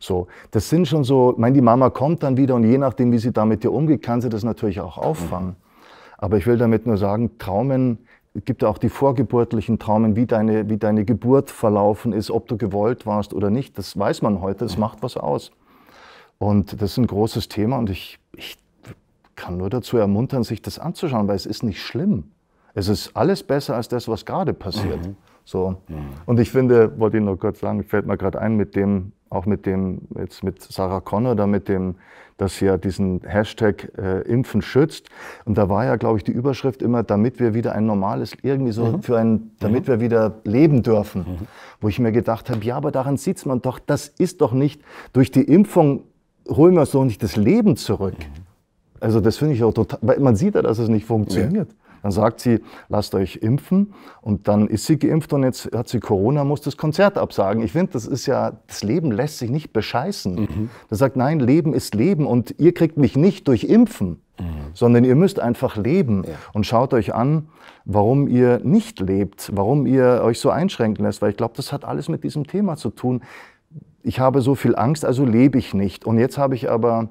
So, das sind schon so, ich meine, die Mama kommt dann wieder und je nachdem, wie sie da mit dir umgeht, kann sie das natürlich auch auffangen. Mhm. Aber ich will damit nur sagen, Traumen gibt auch die vorgeburtlichen Traumen, wie deine, wie deine Geburt verlaufen ist, ob du gewollt warst oder nicht. Das weiß man heute, das macht was aus. Und das ist ein großes Thema und ich, ich kann nur dazu ermuntern, sich das anzuschauen, weil es ist nicht schlimm. Es ist alles besser als das, was gerade passiert. Mhm. So. Mhm. Und ich finde, wollte ich nur kurz sagen, fällt mir gerade ein mit dem, auch mit dem, jetzt mit Sarah Connor, da mit dem, dass sie ja diesen Hashtag äh, Impfen schützt. Und da war ja, glaube ich, die Überschrift immer, damit wir wieder ein normales, irgendwie so mhm. für ein, damit mhm. wir wieder leben dürfen. Mhm. Wo ich mir gedacht habe, ja, aber daran sieht man doch, das ist doch nicht, durch die Impfung holen wir uns doch nicht das Leben zurück. Mhm. Also das finde ich auch total, weil man sieht ja, dass es nicht funktioniert. Ja. Dann sagt sie, lasst euch impfen und dann ist sie geimpft und jetzt hat sie Corona, muss das Konzert absagen. Ich finde, das ist ja, das Leben lässt sich nicht bescheißen. Mhm. Das sagt, nein, Leben ist Leben und ihr kriegt mich nicht durch Impfen. Mhm. sondern ihr müsst einfach leben ja. und schaut euch an, warum ihr nicht lebt, warum ihr euch so einschränken lässt, weil ich glaube, das hat alles mit diesem Thema zu tun. Ich habe so viel Angst, also lebe ich nicht. Und jetzt habe ich aber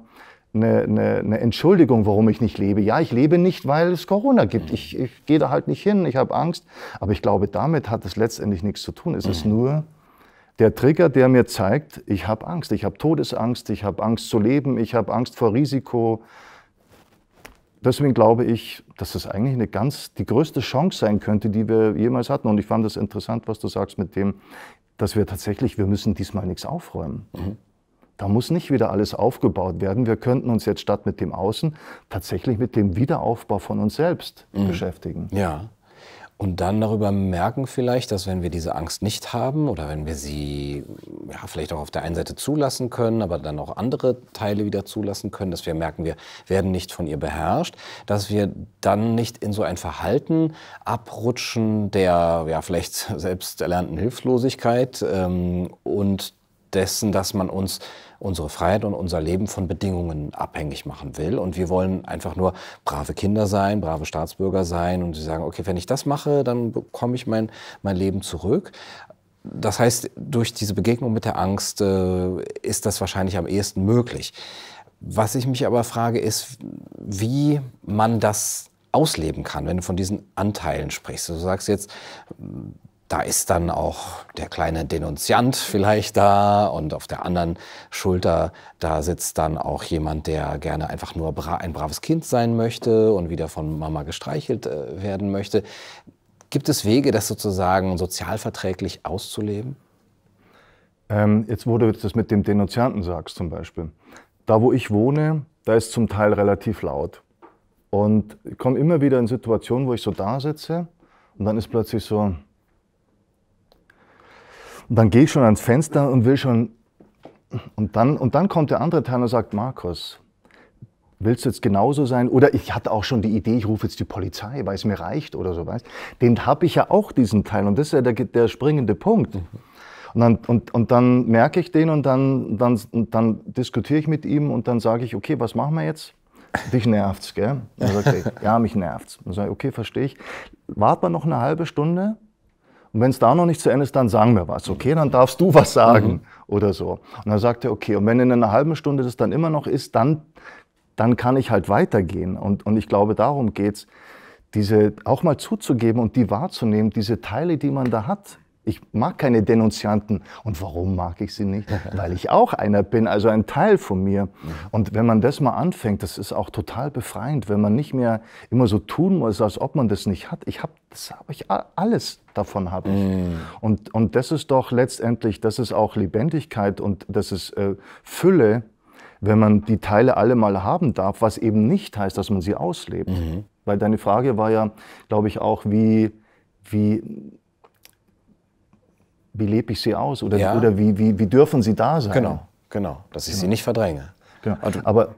eine, eine, eine, Entschuldigung, warum ich nicht lebe. Ja, ich lebe nicht, weil es Corona gibt. Ich, ich gehe da halt nicht hin, ich habe Angst. Aber ich glaube, damit hat es letztendlich nichts zu tun. Es ist mhm. nur der Trigger, der mir zeigt, ich habe Angst. Ich habe Todesangst, ich habe Angst zu leben, ich habe Angst vor Risiko. Deswegen glaube ich, dass es eigentlich eine ganz, die größte Chance sein könnte, die wir jemals hatten. Und ich fand es interessant, was du sagst mit dem, dass wir tatsächlich, wir müssen diesmal nichts aufräumen. Mhm. Da muss nicht wieder alles aufgebaut werden. Wir könnten uns jetzt statt mit dem Außen tatsächlich mit dem Wiederaufbau von uns selbst mhm. beschäftigen. Ja. Und dann darüber merken vielleicht, dass wenn wir diese Angst nicht haben oder wenn wir sie ja, vielleicht auch auf der einen Seite zulassen können, aber dann auch andere Teile wieder zulassen können, dass wir merken, wir werden nicht von ihr beherrscht, dass wir dann nicht in so ein Verhalten abrutschen der ja, vielleicht selbst erlernten Hilflosigkeit ähm, und dessen, dass man uns unsere Freiheit und unser Leben von Bedingungen abhängig machen will. Und wir wollen einfach nur brave Kinder sein, brave Staatsbürger sein. Und sie sagen, okay, wenn ich das mache, dann bekomme ich mein, mein Leben zurück. Das heißt, durch diese Begegnung mit der Angst äh, ist das wahrscheinlich am ehesten möglich. Was ich mich aber frage, ist, wie man das ausleben kann, wenn du von diesen Anteilen sprichst. Also du sagst jetzt, da ist dann auch der kleine Denunziant vielleicht da und auf der anderen Schulter, da sitzt dann auch jemand, der gerne einfach nur bra ein braves Kind sein möchte und wieder von Mama gestreichelt äh, werden möchte. Gibt es Wege, das sozusagen sozialverträglich auszuleben? Ähm, jetzt, wurde das mit dem Denunzianten sagst zum Beispiel. Da, wo ich wohne, da ist zum Teil relativ laut. Und ich komme immer wieder in Situationen, wo ich so da sitze und dann ist plötzlich so, und dann gehe ich schon ans Fenster und will schon. Und dann, und dann kommt der andere Teil und sagt, Markus, willst du jetzt genauso sein? Oder ich hatte auch schon die Idee, ich rufe jetzt die Polizei, weil es mir reicht oder so, weißt Den habe ich ja auch, diesen Teil. Und das ist ja der, der springende Punkt. Und dann, und, und dann merke ich den und dann, dann, dann diskutiere ich mit ihm und dann sage ich, okay, was machen wir jetzt? Dich nervt's, gell? Sagt, okay, ja, mich nervt's. Dann sage ich, okay, verstehe ich. Warten mal noch eine halbe Stunde und wenn es da noch nicht zu Ende ist, dann sagen wir was. Okay, dann darfst du was sagen mhm. oder so. Und dann sagt er, okay, und wenn in einer halben Stunde das dann immer noch ist, dann, dann kann ich halt weitergehen. Und, und ich glaube, darum geht's, diese auch mal zuzugeben und die wahrzunehmen, diese Teile, die man da hat ich mag keine Denunzianten. Und warum mag ich sie nicht? Weil ich auch einer bin, also ein Teil von mir. Mhm. Und wenn man das mal anfängt, das ist auch total befreiend, wenn man nicht mehr immer so tun muss, als ob man das nicht hat. Ich habe, das habe ich alles davon habe ich. Mm. Und, und das ist doch letztendlich, das ist auch Lebendigkeit und das ist äh, Fülle, wenn man die Teile alle mal haben darf, was eben nicht heißt, dass man sie auslebt. Mm. Weil deine Frage war ja, glaube ich, auch, wie, wie wie lebe ich sie aus oder, ja. oder wie, wie, wie dürfen sie da sein? Genau, genau, dass ich genau. sie nicht verdränge. Genau. Also aber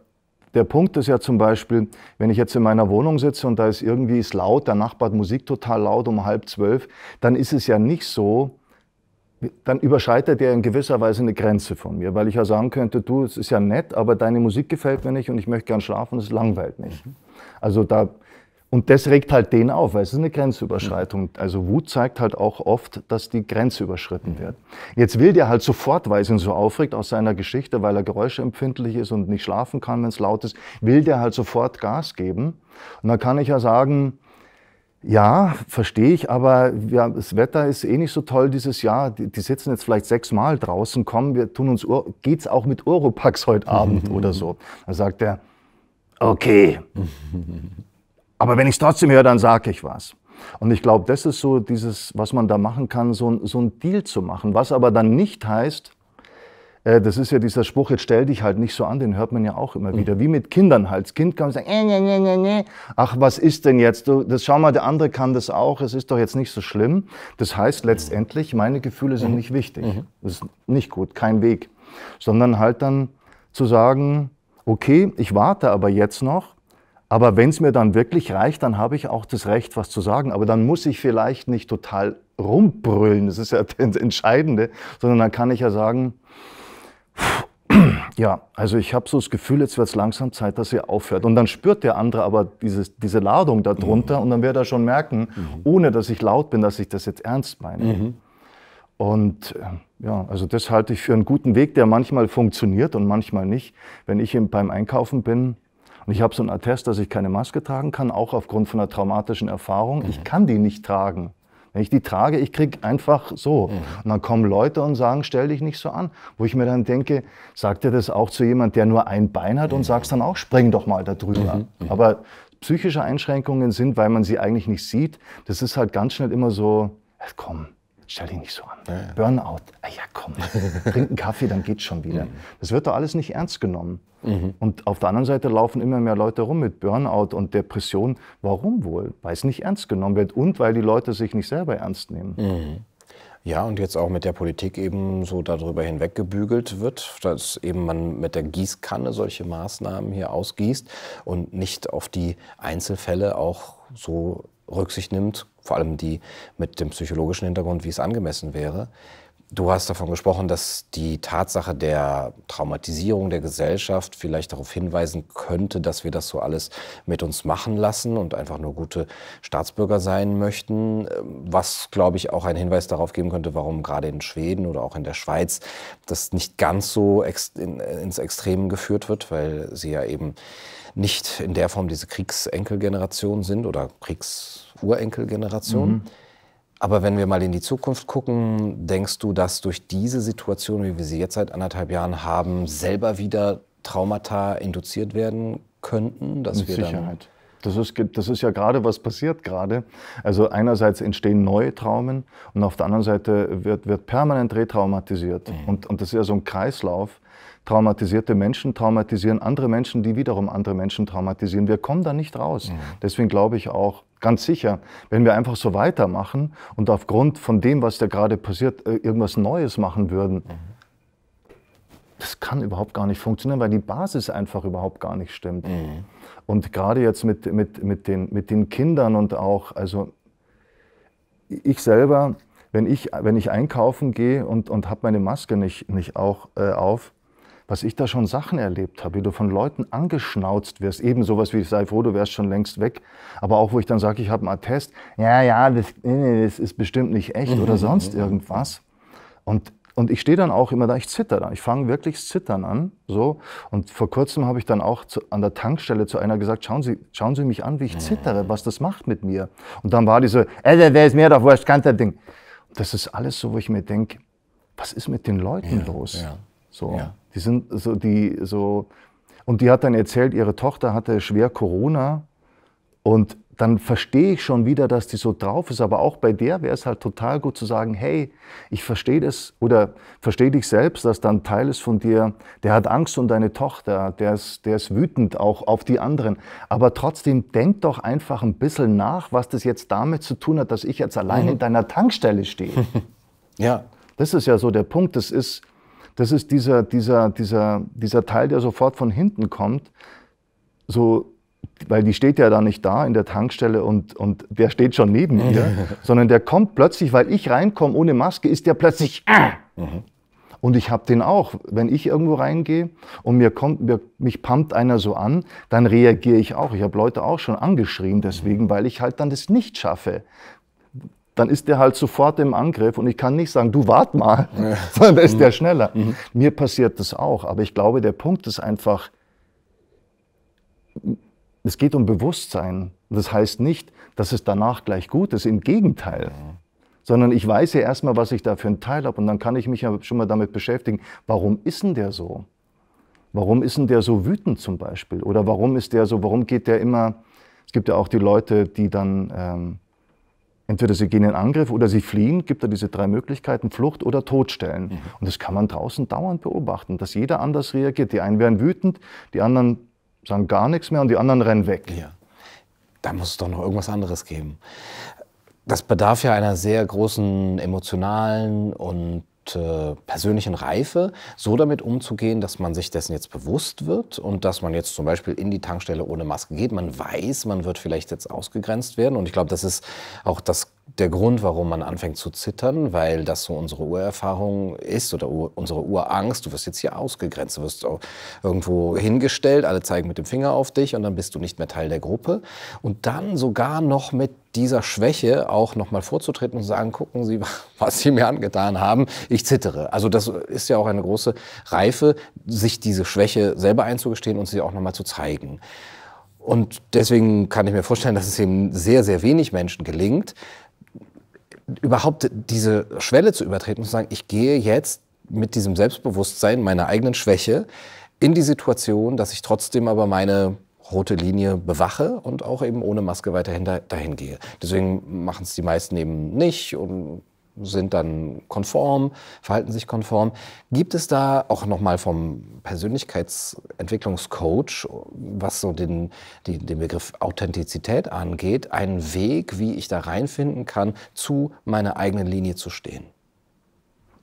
der Punkt ist ja zum Beispiel, wenn ich jetzt in meiner Wohnung sitze und da ist irgendwie ist laut, der Nachbar hat Musik total laut um halb zwölf, dann ist es ja nicht so, dann überschreitet er in gewisser Weise eine Grenze von mir, weil ich ja sagen könnte, du, es ist ja nett, aber deine Musik gefällt mir nicht und ich möchte gern schlafen, es langweilt mich. Mhm. Also da und das regt halt den auf, weil es ist eine Grenzüberschreitung. Also Wut zeigt halt auch oft, dass die Grenze überschritten wird. Jetzt will der halt sofort, weil es ihn so aufregt aus seiner Geschichte, weil er geräuschempfindlich ist und nicht schlafen kann, wenn es laut ist, will der halt sofort Gas geben. Und dann kann ich ja sagen, ja, verstehe ich, aber ja, das Wetter ist eh nicht so toll dieses Jahr. Die, die sitzen jetzt vielleicht sechsmal draußen, kommen, wir tun uns, Ur geht's auch mit Europax heute Abend mhm. oder so. Dann sagt er, okay. Aber wenn ich es trotzdem höre, dann sage ich was. Und ich glaube, das ist so dieses, was man da machen kann, so, so ein Deal zu machen. Was aber dann nicht heißt, äh, das ist ja dieser Spruch, jetzt stell dich halt nicht so an, den hört man ja auch immer mhm. wieder. Wie mit Kindern halt. Das Kind kann sagen, äh, äh, äh, äh, äh, äh. ach, was ist denn jetzt? Du, das, schau mal, der andere kann das auch, es ist doch jetzt nicht so schlimm. Das heißt letztendlich, meine Gefühle sind mhm. nicht wichtig. Mhm. Das ist nicht gut, kein Weg. Sondern halt dann zu sagen, okay, ich warte aber jetzt noch, aber wenn es mir dann wirklich reicht, dann habe ich auch das Recht, was zu sagen. Aber dann muss ich vielleicht nicht total rumbrüllen, das ist ja das Entscheidende, sondern dann kann ich ja sagen, ja, also ich habe so das Gefühl, jetzt wird es langsam Zeit, dass ihr aufhört. Und dann spürt der andere aber dieses, diese Ladung darunter mhm. und dann wird er schon merken, mhm. ohne dass ich laut bin, dass ich das jetzt ernst meine. Mhm. Und äh, ja, also das halte ich für einen guten Weg, der manchmal funktioniert und manchmal nicht. Wenn ich beim Einkaufen bin, und ich habe so ein Attest, dass ich keine Maske tragen kann, auch aufgrund von einer traumatischen Erfahrung. Mhm. Ich kann die nicht tragen. Wenn ich die trage, ich krieg einfach so. Mhm. Und dann kommen Leute und sagen, stell dich nicht so an. Wo ich mir dann denke, sagt er das auch zu jemand, der nur ein Bein hat mhm. und sagst dann auch, spring doch mal da drüber. Mhm. Mhm. Aber psychische Einschränkungen sind, weil man sie eigentlich nicht sieht, das ist halt ganz schnell immer so, komm, stell dich nicht so an. Ja, ja. Burnout, ah, ja komm, trink einen Kaffee, dann geht's schon wieder. Mhm. Das wird doch alles nicht ernst genommen. Mhm. Und auf der anderen Seite laufen immer mehr Leute rum mit Burnout und Depression. Warum wohl? Weil es nicht ernst genommen wird und weil die Leute sich nicht selber ernst nehmen. Mhm. Ja, und jetzt auch mit der Politik eben so darüber hinweggebügelt wird, dass eben man mit der Gießkanne solche Maßnahmen hier ausgießt und nicht auf die Einzelfälle auch so Rücksicht nimmt, vor allem die mit dem psychologischen Hintergrund, wie es angemessen wäre. Du hast davon gesprochen, dass die Tatsache der Traumatisierung der Gesellschaft vielleicht darauf hinweisen könnte, dass wir das so alles mit uns machen lassen und einfach nur gute Staatsbürger sein möchten. Was, glaube ich, auch ein Hinweis darauf geben könnte, warum gerade in Schweden oder auch in der Schweiz das nicht ganz so ex in, ins Extrem geführt wird, weil sie ja eben nicht in der Form diese Kriegsenkelgeneration sind oder Kriegs Urenkelgeneration. Mhm. Aber wenn wir mal in die Zukunft gucken, denkst du, dass durch diese Situation, wie wir sie jetzt seit anderthalb Jahren haben, selber wieder Traumata induziert werden könnten? Dass Mit wir Sicherheit. Das ist, das ist ja gerade, was passiert gerade. Also einerseits entstehen neue Traumen und auf der anderen Seite wird, wird permanent retraumatisiert. Mhm. Und, und das ist ja so ein Kreislauf. Traumatisierte Menschen traumatisieren andere Menschen, die wiederum andere Menschen traumatisieren. Wir kommen da nicht raus. Mhm. Deswegen glaube ich auch, Ganz sicher. Wenn wir einfach so weitermachen und aufgrund von dem, was da gerade passiert, äh, irgendwas Neues machen würden, das kann überhaupt gar nicht funktionieren, weil die Basis einfach überhaupt gar nicht stimmt. Mhm. Und gerade jetzt mit, mit, mit, den, mit den Kindern und auch, also ich selber, wenn ich, wenn ich einkaufen gehe und, und habe meine Maske nicht, nicht auch äh, auf, was ich da schon Sachen erlebt habe, wie du von Leuten angeschnauzt wirst, eben sowas wie, sei froh, du wärst schon längst weg, aber auch, wo ich dann sage, ich habe einen Attest, ja, ja, das, das ist bestimmt nicht echt oder mhm. sonst mhm. irgendwas. Und und ich stehe dann auch immer da, ich zitter da. Ich fange wirklich zittern an. So. Und vor kurzem habe ich dann auch zu, an der Tankstelle zu einer gesagt, schauen Sie, schauen Sie mich an, wie ich mhm. zittere, was das macht mit mir. Und dann war die so, äh, äh, wer ist mir doch wurscht, kann das Ding. Das ist alles so, wo ich mir denke, was ist mit den Leuten ja, los? Ja, so. Ja. Die sind so, die so. Und die hat dann erzählt, ihre Tochter hatte schwer Corona. Und dann verstehe ich schon wieder, dass die so drauf ist. Aber auch bei der wäre es halt total gut zu sagen, hey, ich verstehe das oder verstehe dich selbst, dass dann Teil ist von dir, der hat Angst um deine Tochter, der ist, der ist wütend auch auf die anderen. Aber trotzdem denk doch einfach ein bisschen nach, was das jetzt damit zu tun hat, dass ich jetzt allein mhm. in deiner Tankstelle stehe. ja. Das ist ja so der Punkt. Das ist, das ist dieser, dieser, dieser, dieser Teil, der sofort von hinten kommt, so, weil die steht ja da nicht da in der Tankstelle und, und der steht schon neben ihr, sondern der kommt plötzlich, weil ich reinkomme ohne Maske, ist der plötzlich. Ah! Mhm. Und ich habe den auch. Wenn ich irgendwo reingehe und mir kommt, mir, mich pumpt einer so an, dann reagiere ich auch. Ich habe Leute auch schon angeschrien deswegen, weil ich halt dann das nicht schaffe, dann ist der halt sofort im Angriff und ich kann nicht sagen, du wart mal, ja. sondern da ist mhm. der schneller. Mhm. Mir passiert das auch, aber ich glaube, der Punkt ist einfach, es geht um Bewusstsein. Das heißt nicht, dass es danach gleich gut ist, im Gegenteil. Mhm. Sondern ich weiß ja erstmal, was ich da für einen Teil habe und dann kann ich mich ja schon mal damit beschäftigen, warum ist denn der so? Warum ist denn der so wütend zum Beispiel? Oder warum ist der so, warum geht der immer, es gibt ja auch die Leute, die dann... Ähm, Entweder sie gehen in Angriff oder sie fliehen, gibt er diese drei Möglichkeiten, Flucht oder Todstellen. Mhm. Und das kann man draußen dauernd beobachten, dass jeder anders reagiert. Die einen werden wütend, die anderen sagen gar nichts mehr und die anderen rennen weg. Ja. Da muss es doch noch irgendwas anderes geben. Das bedarf ja einer sehr großen emotionalen und äh, persönlichen Reife, so damit umzugehen, dass man sich dessen jetzt bewusst wird und dass man jetzt zum Beispiel in die Tankstelle ohne Maske geht. Man weiß, man wird vielleicht jetzt ausgegrenzt werden. Und ich glaube, das ist auch das der Grund, warum man anfängt zu zittern, weil das so unsere Urerfahrung ist oder Ur unsere Urangst. Du wirst jetzt hier ausgegrenzt, du wirst auch irgendwo hingestellt, alle zeigen mit dem Finger auf dich und dann bist du nicht mehr Teil der Gruppe. Und dann sogar noch mit dieser Schwäche auch nochmal vorzutreten und zu sagen, gucken Sie, was Sie mir angetan haben, ich zittere. Also das ist ja auch eine große Reife, sich diese Schwäche selber einzugestehen und sie auch nochmal zu zeigen. Und deswegen kann ich mir vorstellen, dass es eben sehr, sehr wenig Menschen gelingt, überhaupt diese Schwelle zu übertreten und zu sagen, ich gehe jetzt mit diesem Selbstbewusstsein meiner eigenen Schwäche in die Situation, dass ich trotzdem aber meine rote Linie bewache und auch eben ohne Maske weiterhin da, dahin gehe. Deswegen machen es die meisten eben nicht und sind dann konform, verhalten sich konform. Gibt es da auch nochmal vom Persönlichkeitsentwicklungscoach, was so den, die, den Begriff Authentizität angeht, einen Weg, wie ich da reinfinden kann, zu meiner eigenen Linie zu stehen?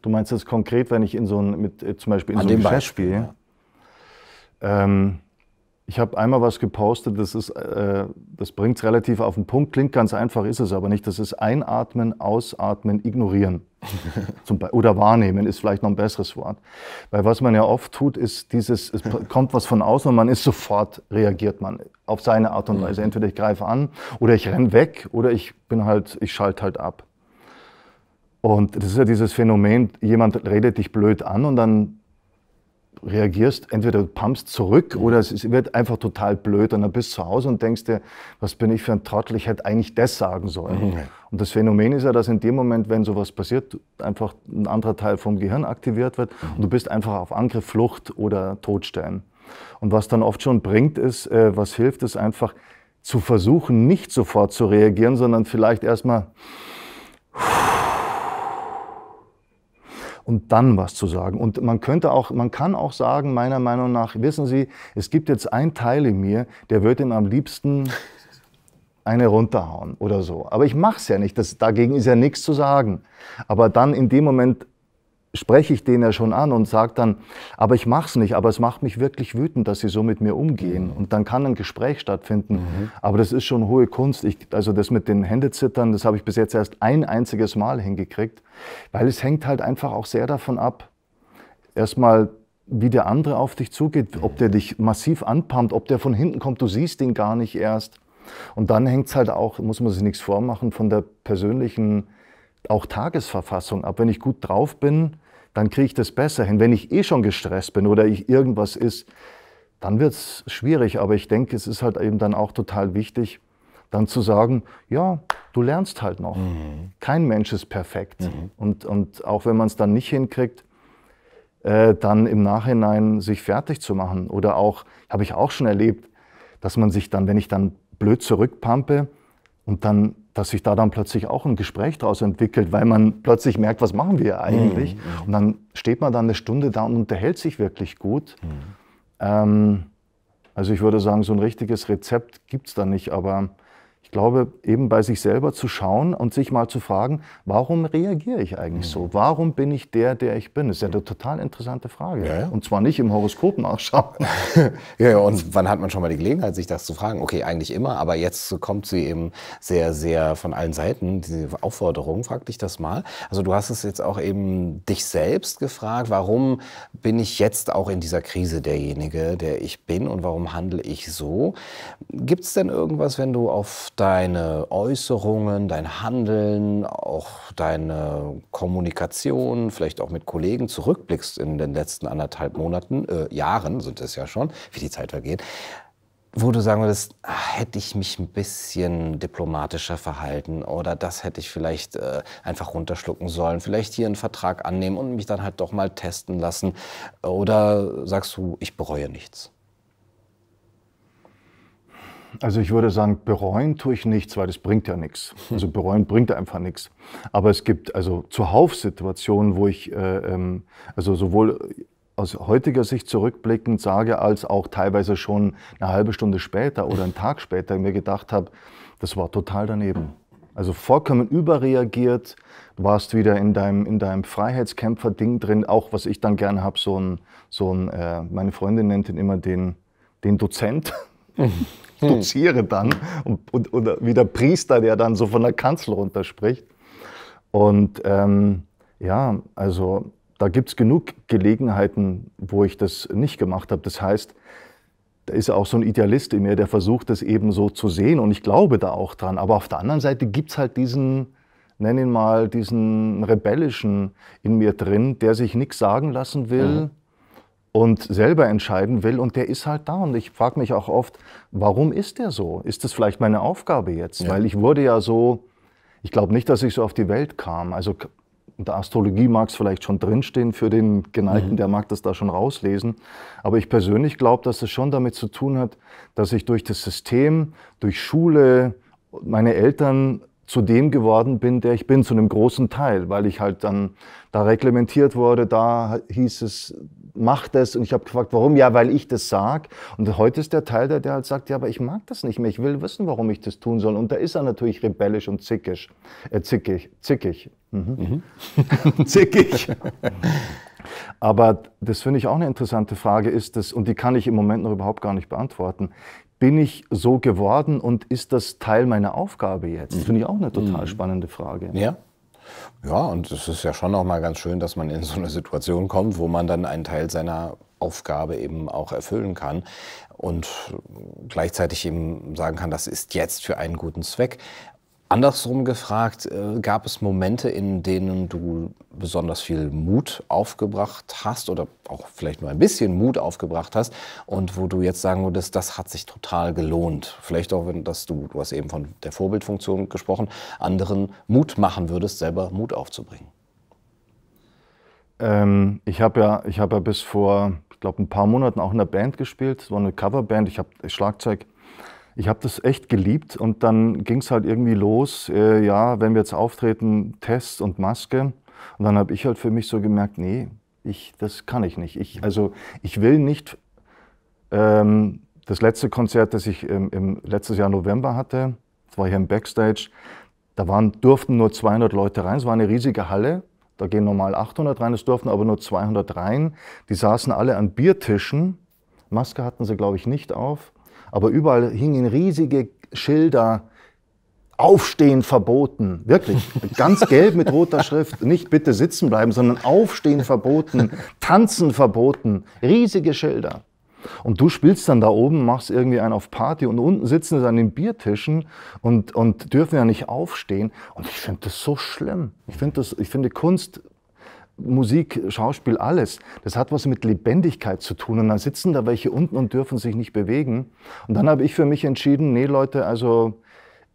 Du meinst das konkret, wenn ich in so ein, mit, äh, zum Beispiel in An so einem Geschäft Beispiel, spiele? Ja. Ähm, ich habe einmal was gepostet, das, ist, äh, das bringt es relativ auf den Punkt. Klingt ganz einfach, ist es aber nicht. Das ist Einatmen, Ausatmen, Ignorieren. oder Wahrnehmen ist vielleicht noch ein besseres Wort. Weil was man ja oft tut, ist dieses, es kommt was von außen und man ist sofort, reagiert man auf seine Art und mhm. Weise. Entweder ich greife an oder ich renn weg oder ich bin halt, ich schalte halt ab. Und das ist ja dieses Phänomen, jemand redet dich blöd an und dann reagierst, entweder du pumpst zurück oder es wird einfach total blöd und dann bist du zu Hause und denkst dir, was bin ich für ein Trottel, ich hätte eigentlich das sagen sollen. Mhm. Und das Phänomen ist ja, dass in dem Moment, wenn sowas passiert, einfach ein anderer Teil vom Gehirn aktiviert wird mhm. und du bist einfach auf Angriff, Flucht oder Todstellen. Und was dann oft schon bringt, ist, äh, was hilft, ist einfach zu versuchen, nicht sofort zu reagieren, sondern vielleicht erstmal und dann was zu sagen. Und man könnte auch, man kann auch sagen, meiner Meinung nach, wissen Sie, es gibt jetzt einen Teil in mir, der wird ihm am liebsten eine runterhauen oder so. Aber ich mache es ja nicht. Das, dagegen ist ja nichts zu sagen. Aber dann in dem Moment spreche ich den ja schon an und sage dann, aber ich mache es nicht, aber es macht mich wirklich wütend, dass sie so mit mir umgehen. Mhm. Und dann kann ein Gespräch stattfinden. Mhm. Aber das ist schon hohe Kunst. Ich, also das mit den Händezittern, das habe ich bis jetzt erst ein einziges Mal hingekriegt, weil es hängt halt einfach auch sehr davon ab, erstmal wie der andere auf dich zugeht, ob der dich massiv anpammt, ob der von hinten kommt, du siehst ihn gar nicht erst. Und dann hängt es halt auch, muss man sich nichts vormachen, von der persönlichen auch Tagesverfassung ab. Wenn ich gut drauf bin, dann kriege ich das besser hin. Wenn ich eh schon gestresst bin oder ich irgendwas ist, dann wird es schwierig. Aber ich denke, es ist halt eben dann auch total wichtig, dann zu sagen, ja, du lernst halt noch. Mhm. Kein Mensch ist perfekt. Mhm. Und, und auch wenn man es dann nicht hinkriegt, äh, dann im Nachhinein sich fertig zu machen. Oder auch, habe ich auch schon erlebt, dass man sich dann, wenn ich dann blöd zurückpampe und dann dass sich da dann plötzlich auch ein Gespräch daraus entwickelt, weil man plötzlich merkt, was machen wir eigentlich? Mhm. mhm. Und dann steht man dann eine Stunde da und unterhält sich wirklich gut. Mhm. Ähm, also ich würde sagen, so ein richtiges Rezept gibt es da nicht, aber ich glaube, eben bei sich selber zu schauen und sich mal zu fragen, warum reagiere ich eigentlich so? Mhm. Warum bin ich der, der ich bin? Das ist ja eine total interessante Frage. Ja, ja. Und zwar nicht im Horoskop nachschauen. ja, ja, und wann hat man schon mal die Gelegenheit, sich das zu fragen? Okay, eigentlich immer, aber jetzt kommt sie eben sehr, sehr von allen Seiten, diese Aufforderung, frag dich das mal. Also du hast es jetzt auch eben dich selbst gefragt, warum bin ich jetzt auch in dieser Krise derjenige, der ich bin und warum handle ich so? Gibt es denn irgendwas, wenn du auf deine Äußerungen, dein Handeln, auch deine Kommunikation, vielleicht auch mit Kollegen zurückblickst in den letzten anderthalb Monaten, äh, Jahren sind es ja schon, wie die Zeit vergeht, wo du sagen würdest, ah, hätte ich mich ein bisschen diplomatischer verhalten oder das hätte ich vielleicht äh, einfach runterschlucken sollen, vielleicht hier einen Vertrag annehmen und mich dann halt doch mal testen lassen oder sagst du, ich bereue nichts? Also ich würde sagen, bereuen tue ich nichts, weil das bringt ja nichts. Hm. Also bereuen bringt einfach nichts. Aber es gibt also zuhauf Situationen, wo ich äh, ähm, also sowohl aus heutiger Sicht zurückblickend sage, als auch teilweise schon eine halbe Stunde später oder einen Tag später mir gedacht habe, das war total daneben. Also vollkommen überreagiert, warst wieder in deinem, in deinem Freiheitskämpfer-Ding drin, auch was ich dann gerne habe, so ein, so ein äh, meine Freundin nennt ihn immer den, den Dozent. Mhm. Hm. doziere dann und, und, und wie der Priester, der dann so von der Kanzel runterspricht. Und ähm, ja, also da gibt es genug Gelegenheiten, wo ich das nicht gemacht habe. Das heißt, da ist auch so ein Idealist in mir, der versucht, das eben so zu sehen und ich glaube da auch dran. Aber auf der anderen Seite gibt es halt diesen, nenn ihn mal, diesen Rebellischen in mir drin, der sich nichts sagen lassen will. Mhm und selber entscheiden will. Und der ist halt da. Und ich frage mich auch oft, warum ist der so? Ist das vielleicht meine Aufgabe jetzt? Ja. Weil ich wurde ja so, ich glaube nicht, dass ich so auf die Welt kam. Also in der Astrologie mag es vielleicht schon drinstehen für den Geneigten, mhm. der mag das da schon rauslesen. Aber ich persönlich glaube, dass es schon damit zu tun hat, dass ich durch das System, durch Schule, meine Eltern zu dem geworden bin, der ich bin, zu einem großen Teil, weil ich halt dann da reglementiert wurde, da hieß es, mach das. Und ich habe gefragt, warum? Ja, weil ich das sag. Und heute ist der Teil, der, der halt sagt, ja, aber ich mag das nicht mehr. Ich will wissen, warum ich das tun soll. Und da ist er natürlich rebellisch und zickisch. Äh, zickig, zickig. Mhm. Mhm. zickig. aber das finde ich auch eine interessante Frage, ist das, und die kann ich im Moment noch überhaupt gar nicht beantworten bin ich so geworden und ist das Teil meiner Aufgabe jetzt? Mhm. Finde ich auch eine total mhm. spannende Frage. Ja. Ja, und es ist ja schon noch mal ganz schön, dass man in so eine Situation kommt, wo man dann einen Teil seiner Aufgabe eben auch erfüllen kann und gleichzeitig eben sagen kann, das ist jetzt für einen guten Zweck. Andersrum gefragt, äh, gab es Momente, in denen du besonders viel Mut aufgebracht hast oder auch vielleicht nur ein bisschen Mut aufgebracht hast und wo du jetzt sagen würdest, das hat sich total gelohnt. Vielleicht auch, wenn das du, du hast eben von der Vorbildfunktion gesprochen, anderen Mut machen würdest, selber Mut aufzubringen. Ähm, ich habe ja, hab ja bis vor, ich glaube, ein paar Monaten auch in der Band gespielt. Es war eine Coverband. Ich habe Schlagzeug ich habe das echt geliebt und dann ging es halt irgendwie los, äh, ja, wenn wir jetzt auftreten, Test und Maske. Und dann habe ich halt für mich so gemerkt, nee, ich, das kann ich nicht. Ich, also ich will nicht, ähm, das letzte Konzert, das ich ähm, im letztes Jahr November hatte, das war hier im Backstage, da waren, durften nur 200 Leute rein, es war eine riesige Halle, da gehen normal 800 rein, es durften aber nur 200 rein. Die saßen alle an Biertischen, Maske hatten sie, glaube ich, nicht auf aber überall hingen riesige Schilder, Aufstehen verboten. Wirklich. Ganz gelb mit roter Schrift. Nicht bitte sitzen bleiben, sondern Aufstehen verboten, Tanzen verboten. Riesige Schilder. Und du spielst dann da oben, machst irgendwie einen auf Party und unten sitzen sie an den Biertischen und, und dürfen ja nicht aufstehen. Und ich finde das so schlimm. Ich finde das, ich finde Kunst Musik, Schauspiel, alles. Das hat was mit Lebendigkeit zu tun. Und dann sitzen da welche unten und dürfen sich nicht bewegen. Und dann habe ich für mich entschieden, nee Leute, also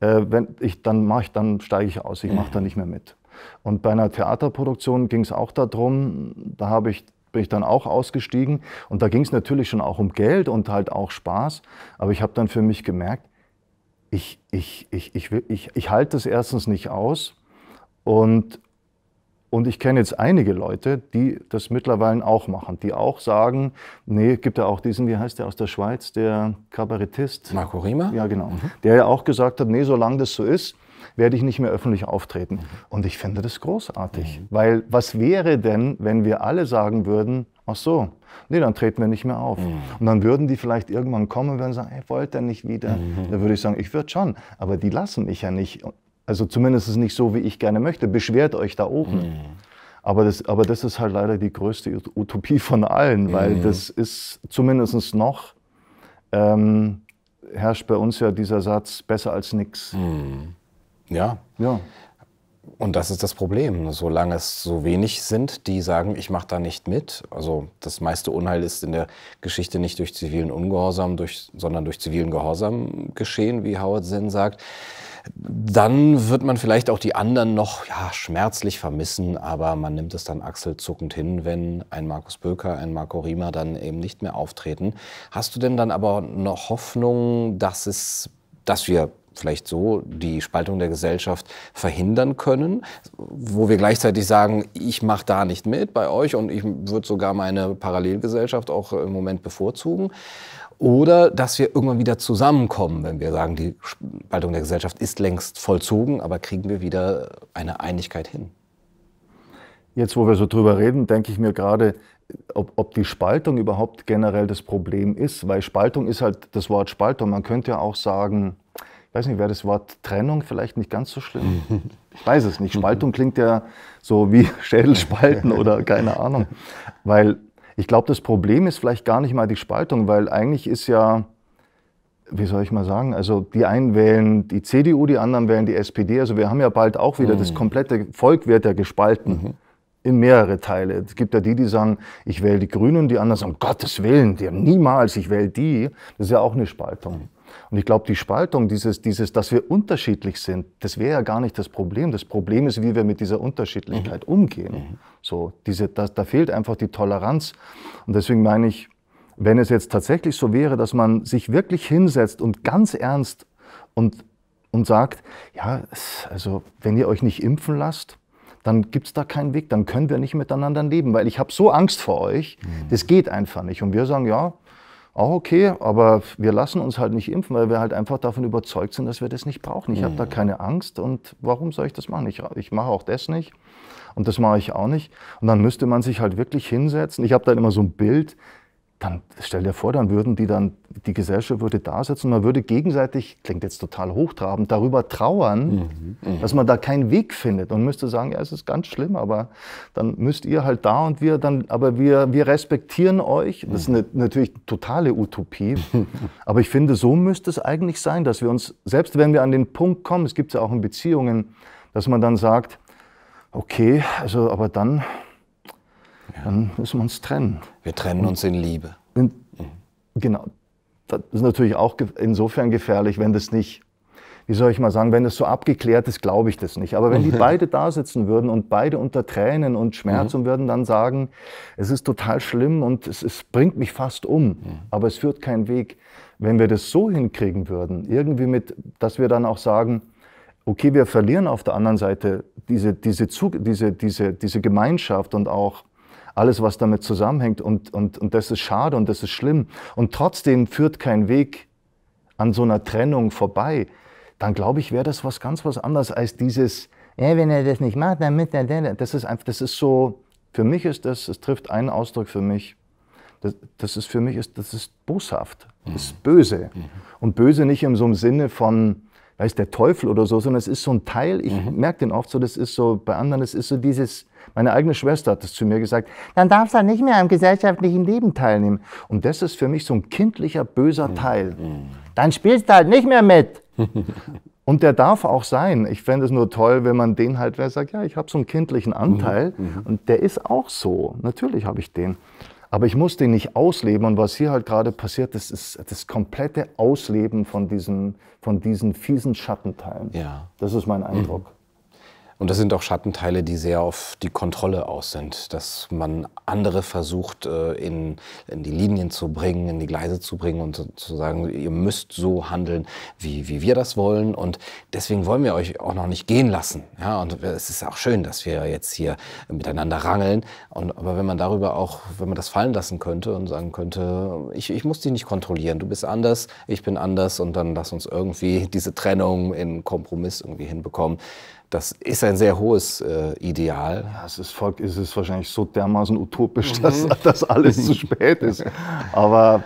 äh, wenn ich dann mache, dann steige ich aus, ich mache da nicht mehr mit. Und bei einer Theaterproduktion ging es auch darum, da habe ich bin ich dann auch ausgestiegen und da ging es natürlich schon auch um Geld und halt auch Spaß, aber ich habe dann für mich gemerkt, ich, ich, ich, ich, ich, ich, ich halte das erstens nicht aus und, und ich kenne jetzt einige Leute, die das mittlerweile auch machen, die auch sagen, nee, gibt ja auch diesen, wie heißt der aus der Schweiz, der Kabarettist. Marco Rima? Ja, genau. Mhm. Der ja auch gesagt hat, nee, solange das so ist, werde ich nicht mehr öffentlich auftreten. Mhm. Und ich finde das großartig, mhm. weil was wäre denn, wenn wir alle sagen würden, ach so, nee, dann treten wir nicht mehr auf. Mhm. Und dann würden die vielleicht irgendwann kommen und sagen, ey, wollt ihr nicht wieder? Mhm. Dann würde ich sagen, ich würde schon, aber die lassen mich ja nicht. Also zumindest ist es nicht so, wie ich gerne möchte. Beschwert euch da oben. Mhm. Aber das, aber das ist halt leider die größte Utopie von allen, weil mhm. das ist zumindest noch, ähm, herrscht bei uns ja dieser Satz, besser als nichts. Mhm. Ja. ja. Und das ist das Problem. Solange es so wenig sind, die sagen, ich mache da nicht mit. Also das meiste Unheil ist in der Geschichte nicht durch zivilen Ungehorsam, durch, sondern durch zivilen Gehorsam geschehen, wie Howard Zinn sagt dann wird man vielleicht auch die anderen noch ja, schmerzlich vermissen, aber man nimmt es dann achselzuckend hin, wenn ein Markus Böker, ein Marco Riemer dann eben nicht mehr auftreten. Hast du denn dann aber noch Hoffnung, dass es, dass wir vielleicht so die Spaltung der Gesellschaft verhindern können, wo wir gleichzeitig sagen, ich mache da nicht mit bei euch und ich würde sogar meine Parallelgesellschaft auch im Moment bevorzugen. Oder dass wir irgendwann wieder zusammenkommen, wenn wir sagen, die Spaltung der Gesellschaft ist längst vollzogen, aber kriegen wir wieder eine Einigkeit hin? Jetzt, wo wir so drüber reden, denke ich mir gerade, ob, ob, die Spaltung überhaupt generell das Problem ist, weil Spaltung ist halt das Wort Spaltung. Man könnte ja auch sagen, ich weiß nicht, wäre das Wort Trennung vielleicht nicht ganz so schlimm? Ich weiß es nicht. Spaltung klingt ja so wie Schädelspalten oder keine Ahnung. Weil ich glaube, das Problem ist vielleicht gar nicht mal die Spaltung, weil eigentlich ist ja, wie soll ich mal sagen, also die einen wählen die CDU, die anderen wählen die SPD. Also wir haben ja bald auch wieder, mhm. das komplette Volk wird ja gespalten. Mhm in mehrere Teile. Es gibt ja die, die sagen, ich wähle die Grünen, die anderen sagen, um Gottes Willen, die haben niemals, ich wähle die. Das ist ja auch eine Spaltung. Und ich glaube, die Spaltung, dieses, dieses, dass wir unterschiedlich sind, das wäre ja gar nicht das Problem. Das Problem ist, wie wir mit dieser Unterschiedlichkeit mhm. umgehen. Mhm. So, diese, da, da fehlt einfach die Toleranz. Und deswegen meine ich, wenn es jetzt tatsächlich so wäre, dass man sich wirklich hinsetzt und ganz ernst und, und sagt, ja, also wenn ihr euch nicht impfen lasst, dann gibt's da keinen Weg, dann können wir nicht miteinander leben, weil ich habe so Angst vor euch, mhm. das geht einfach nicht. Und wir sagen, ja, auch okay, aber wir lassen uns halt nicht impfen, weil wir halt einfach davon überzeugt sind, dass wir das nicht brauchen. Ich mhm. habe da keine Angst und warum soll ich das machen? Ich, ich mache auch das nicht und das mache ich auch nicht. Und dann müsste man sich halt wirklich hinsetzen. Ich habe dann immer so ein Bild, dann stell dir vor, dann würden die dann, die Gesellschaft würde da sitzen, und man würde gegenseitig, klingt jetzt total hochtrabend, darüber trauern, mhm, dass man da keinen Weg findet und müsste sagen, ja, es ist ganz schlimm, aber dann müsst ihr halt da und wir dann, aber wir, wir respektieren euch. Das ist eine, mhm. natürlich eine totale Utopie, aber ich finde, so müsste es eigentlich sein, dass wir uns, selbst wenn wir an den Punkt kommen, es gibt es ja auch in Beziehungen, dass man dann sagt, okay, also aber dann dann müssen wir uns trennen. Wir trennen uns in Liebe. Und, mhm. genau. Das ist natürlich auch insofern gefährlich, wenn das nicht, wie soll ich mal sagen, wenn das so abgeklärt ist, glaube ich das nicht. Aber wenn die beide da sitzen würden und beide unter Tränen und Schmerzen mhm. würden dann sagen, es ist total schlimm und es, es bringt mich fast um, mhm. aber es führt keinen Weg. Wenn wir das so hinkriegen würden, irgendwie mit, dass wir dann auch sagen, okay, wir verlieren auf der anderen Seite diese, diese, Zug, diese, diese, diese Gemeinschaft und auch alles, was damit zusammenhängt. Und, und, und das ist schade und das ist schlimm. Und trotzdem führt kein Weg an so einer Trennung vorbei. Dann glaube ich, wäre das was ganz was anderes als dieses, ja, wenn er das nicht macht, dann mit der, der, das ist einfach, das ist so, für mich ist das, es trifft einen Ausdruck für mich, das, das, ist für mich, ist, das ist boshaft, das ist mhm. böse. Mhm. Und böse nicht in so einem Sinne von, weiß der Teufel oder so, sondern es ist so ein Teil, ich mhm. merke den oft so, das ist so, bei anderen, es ist so dieses, meine eigene Schwester hat es zu mir gesagt, dann darfst du halt nicht mehr am gesellschaftlichen Leben teilnehmen. Und das ist für mich so ein kindlicher, böser mhm. Teil. Mhm. Dann spielst du halt nicht mehr mit. Und der darf auch sein. Ich fände es nur toll, wenn man den halt, wer sagt, ja, ich habe so einen kindlichen Anteil mhm. und der ist auch so. Natürlich habe ich den. Aber ich muss den nicht ausleben. Und was hier halt gerade passiert, das ist das komplette Ausleben von diesen, von diesen fiesen Schattenteilen. Ja. Das ist mein Eindruck. Mhm. Und das sind auch Schattenteile, die sehr auf die Kontrolle aus sind, dass man andere versucht, äh, in, in die Linien zu bringen, in die Gleise zu bringen und zu sagen, ihr müsst so handeln, wie, wie wir das wollen. Und deswegen wollen wir euch auch noch nicht gehen lassen. Ja, und es ist auch schön, dass wir jetzt hier miteinander rangeln. Und, aber wenn man darüber auch, wenn man das fallen lassen könnte und sagen könnte, ich, ich muss dich nicht kontrollieren, du bist anders, ich bin anders und dann lass uns irgendwie diese Trennung in Kompromiss irgendwie hinbekommen das ist ein sehr hohes äh, Ideal. Ja, es ist, folgt, es ist wahrscheinlich so dermaßen utopisch, mhm. dass, dass alles zu spät ist. Aber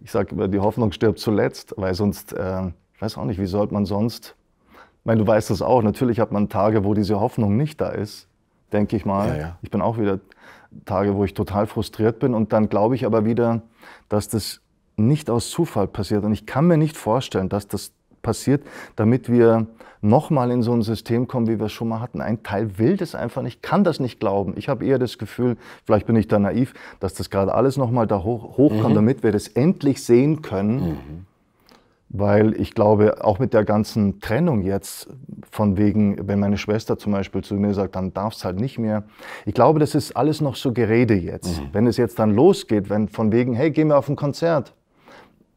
ich sage immer, die Hoffnung stirbt zuletzt, weil sonst, äh, ich weiß auch nicht, wie sollte man sonst, ich meine, du weißt das auch, natürlich hat man Tage, wo diese Hoffnung nicht da ist, denke ich mal. Ja, ja. Ich bin auch wieder Tage, wo ich total frustriert bin und dann glaube ich aber wieder, dass das nicht aus Zufall passiert. Und ich kann mir nicht vorstellen, dass das passiert, damit wir nochmal in so ein System kommen, wie wir es schon mal hatten. Ein Teil will das einfach nicht, kann das nicht glauben. Ich habe eher das Gefühl, vielleicht bin ich da naiv, dass das gerade alles nochmal da hoch, hochkommt, mhm. damit wir das endlich sehen können. Mhm weil ich glaube, auch mit der ganzen Trennung jetzt, von wegen, wenn meine Schwester zum Beispiel zu mir sagt, dann darf es halt nicht mehr. Ich glaube, das ist alles noch so Gerede jetzt. Mhm. Wenn es jetzt dann losgeht, wenn von wegen, hey, gehen wir auf ein Konzert.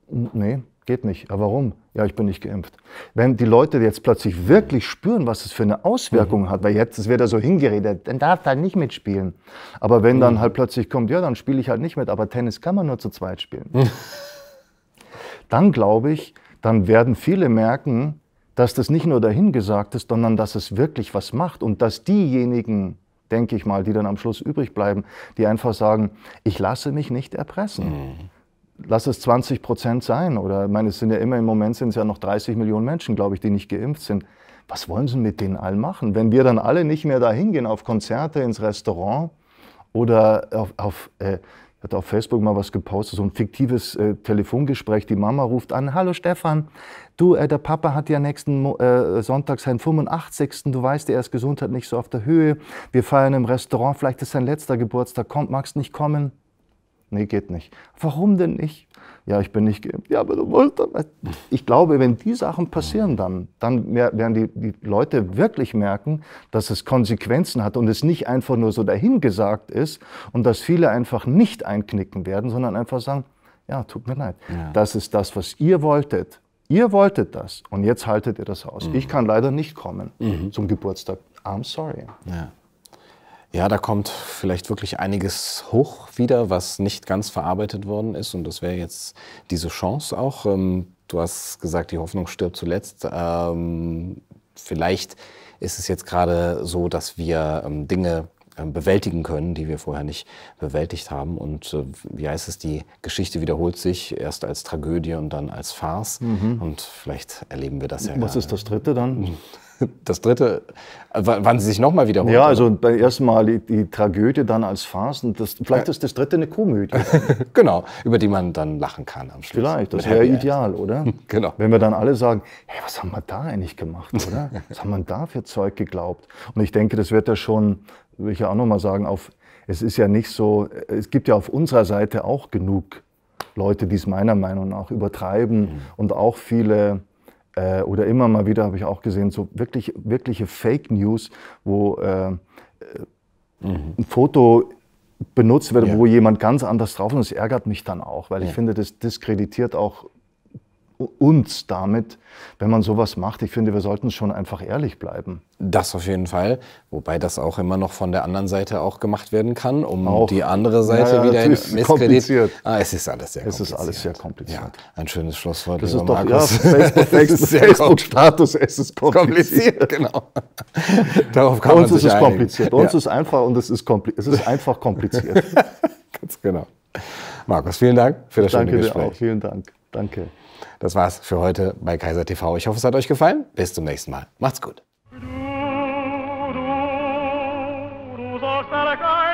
Nee, Geht nicht. Ja, warum? Ja, ich bin nicht geimpft. Wenn die Leute jetzt plötzlich wirklich spüren, was es für eine Auswirkung mhm. hat, weil jetzt wird er so hingeredet, dann darf halt nicht mitspielen. Aber wenn mhm. dann halt plötzlich kommt, ja, dann spiele ich halt nicht mit, aber Tennis kann man nur zu zweit spielen. Dann glaube ich, dann werden viele merken, dass das nicht nur dahingesagt ist, sondern dass es wirklich was macht und dass diejenigen, denke ich mal, die dann am Schluss übrig bleiben, die einfach sagen, ich lasse mich nicht erpressen mhm lass es 20 Prozent sein. Oder ich meine, es sind ja immer im Moment sind es ja noch 30 Millionen Menschen, glaube ich, die nicht geimpft sind. Was wollen sie mit denen allen machen? Wenn wir dann alle nicht mehr dahin gehen auf Konzerte, ins Restaurant oder auf, auf äh, ich hatte auf Facebook mal was gepostet, so ein fiktives äh, Telefongespräch. Die Mama ruft an, hallo Stefan, du, äh, der Papa hat ja nächsten äh, Sonntag seinen 85. Du weißt, er ist Gesundheit nicht so auf der Höhe. Wir feiern im Restaurant, vielleicht ist sein letzter Geburtstag. Kommt, magst nicht kommen? Nee, geht nicht. Warum denn nicht? Ja, ich bin nicht geimpft. Ja, aber du musst doch. Ich glaube, wenn die Sachen passieren dann, dann werden die, die Leute wirklich merken, dass es Konsequenzen hat und es nicht einfach nur so dahingesagt ist und dass viele einfach nicht einknicken werden, sondern einfach sagen, ja, tut mir leid. Ja. Das ist das, was ihr wolltet. Ihr wolltet das und jetzt haltet ihr das aus. Mhm. Ich kann leider nicht kommen mhm. zum Geburtstag. I'm sorry. Ja. Ja, da kommt vielleicht wirklich einiges hoch wieder, was nicht ganz verarbeitet worden ist. Und das wäre jetzt diese Chance auch. Ähm, du hast gesagt, die Hoffnung stirbt zuletzt. Ähm, vielleicht ist es jetzt gerade so, dass wir ähm, Dinge äh, bewältigen können, die wir vorher nicht bewältigt haben. Und äh, wie heißt es, die Geschichte wiederholt sich erst als Tragödie und dann als Farce. Mhm. Und vielleicht erleben wir das ja. Was ist das dritte dann? Das dritte, äh, wann sie sich nochmal wiederholen. Ja, also beim ersten Mal die, die Tragödie, dann als Farce. Und das, vielleicht ist das dritte eine Komödie. genau, über die man dann lachen kann am Schluss. Vielleicht, das wäre ideal, oder? genau. Wenn wir dann alle sagen, hey, was haben wir da eigentlich gemacht, oder? Was haben wir da für Zeug geglaubt? Und ich denke, das wird ja schon will ich ja auch nochmal sagen, auf, es ist ja nicht so, es gibt ja auf unserer Seite auch genug Leute, die es meiner Meinung nach übertreiben mhm. und auch viele äh, oder immer mal wieder habe ich auch gesehen, so wirklich, wirkliche Fake News, wo äh, äh mhm. ein Foto benutzt wird, ja. wo jemand ganz anders drauf ist. Das ärgert mich dann auch, weil ja. ich finde, das diskreditiert auch uns damit, wenn man sowas macht. Ich finde, wir sollten schon einfach ehrlich bleiben. Das auf jeden Fall, wobei das auch immer noch von der anderen Seite auch gemacht werden kann, um auch. die andere Seite ja, ja, wieder in Misskredit. Ah, es ist alles sehr kompliziert. Es ist alles sehr kompliziert. Ja, ein schönes Schlusswort, das ist doch, Markus. Ja, Facebook-Status, es ist kompliziert. genau. Darauf kann Bei uns man sich ist es einigen. kompliziert. Bei uns ist es einfach und es ist, es ist einfach kompliziert. Ganz genau. Markus, vielen Dank für das Danke schöne Gespräch. Dir auch. Vielen Dank. Danke. Das war's für heute bei Kaiser TV. Ich hoffe, es hat euch gefallen. Bis zum nächsten Mal. Macht's gut. Du, du, du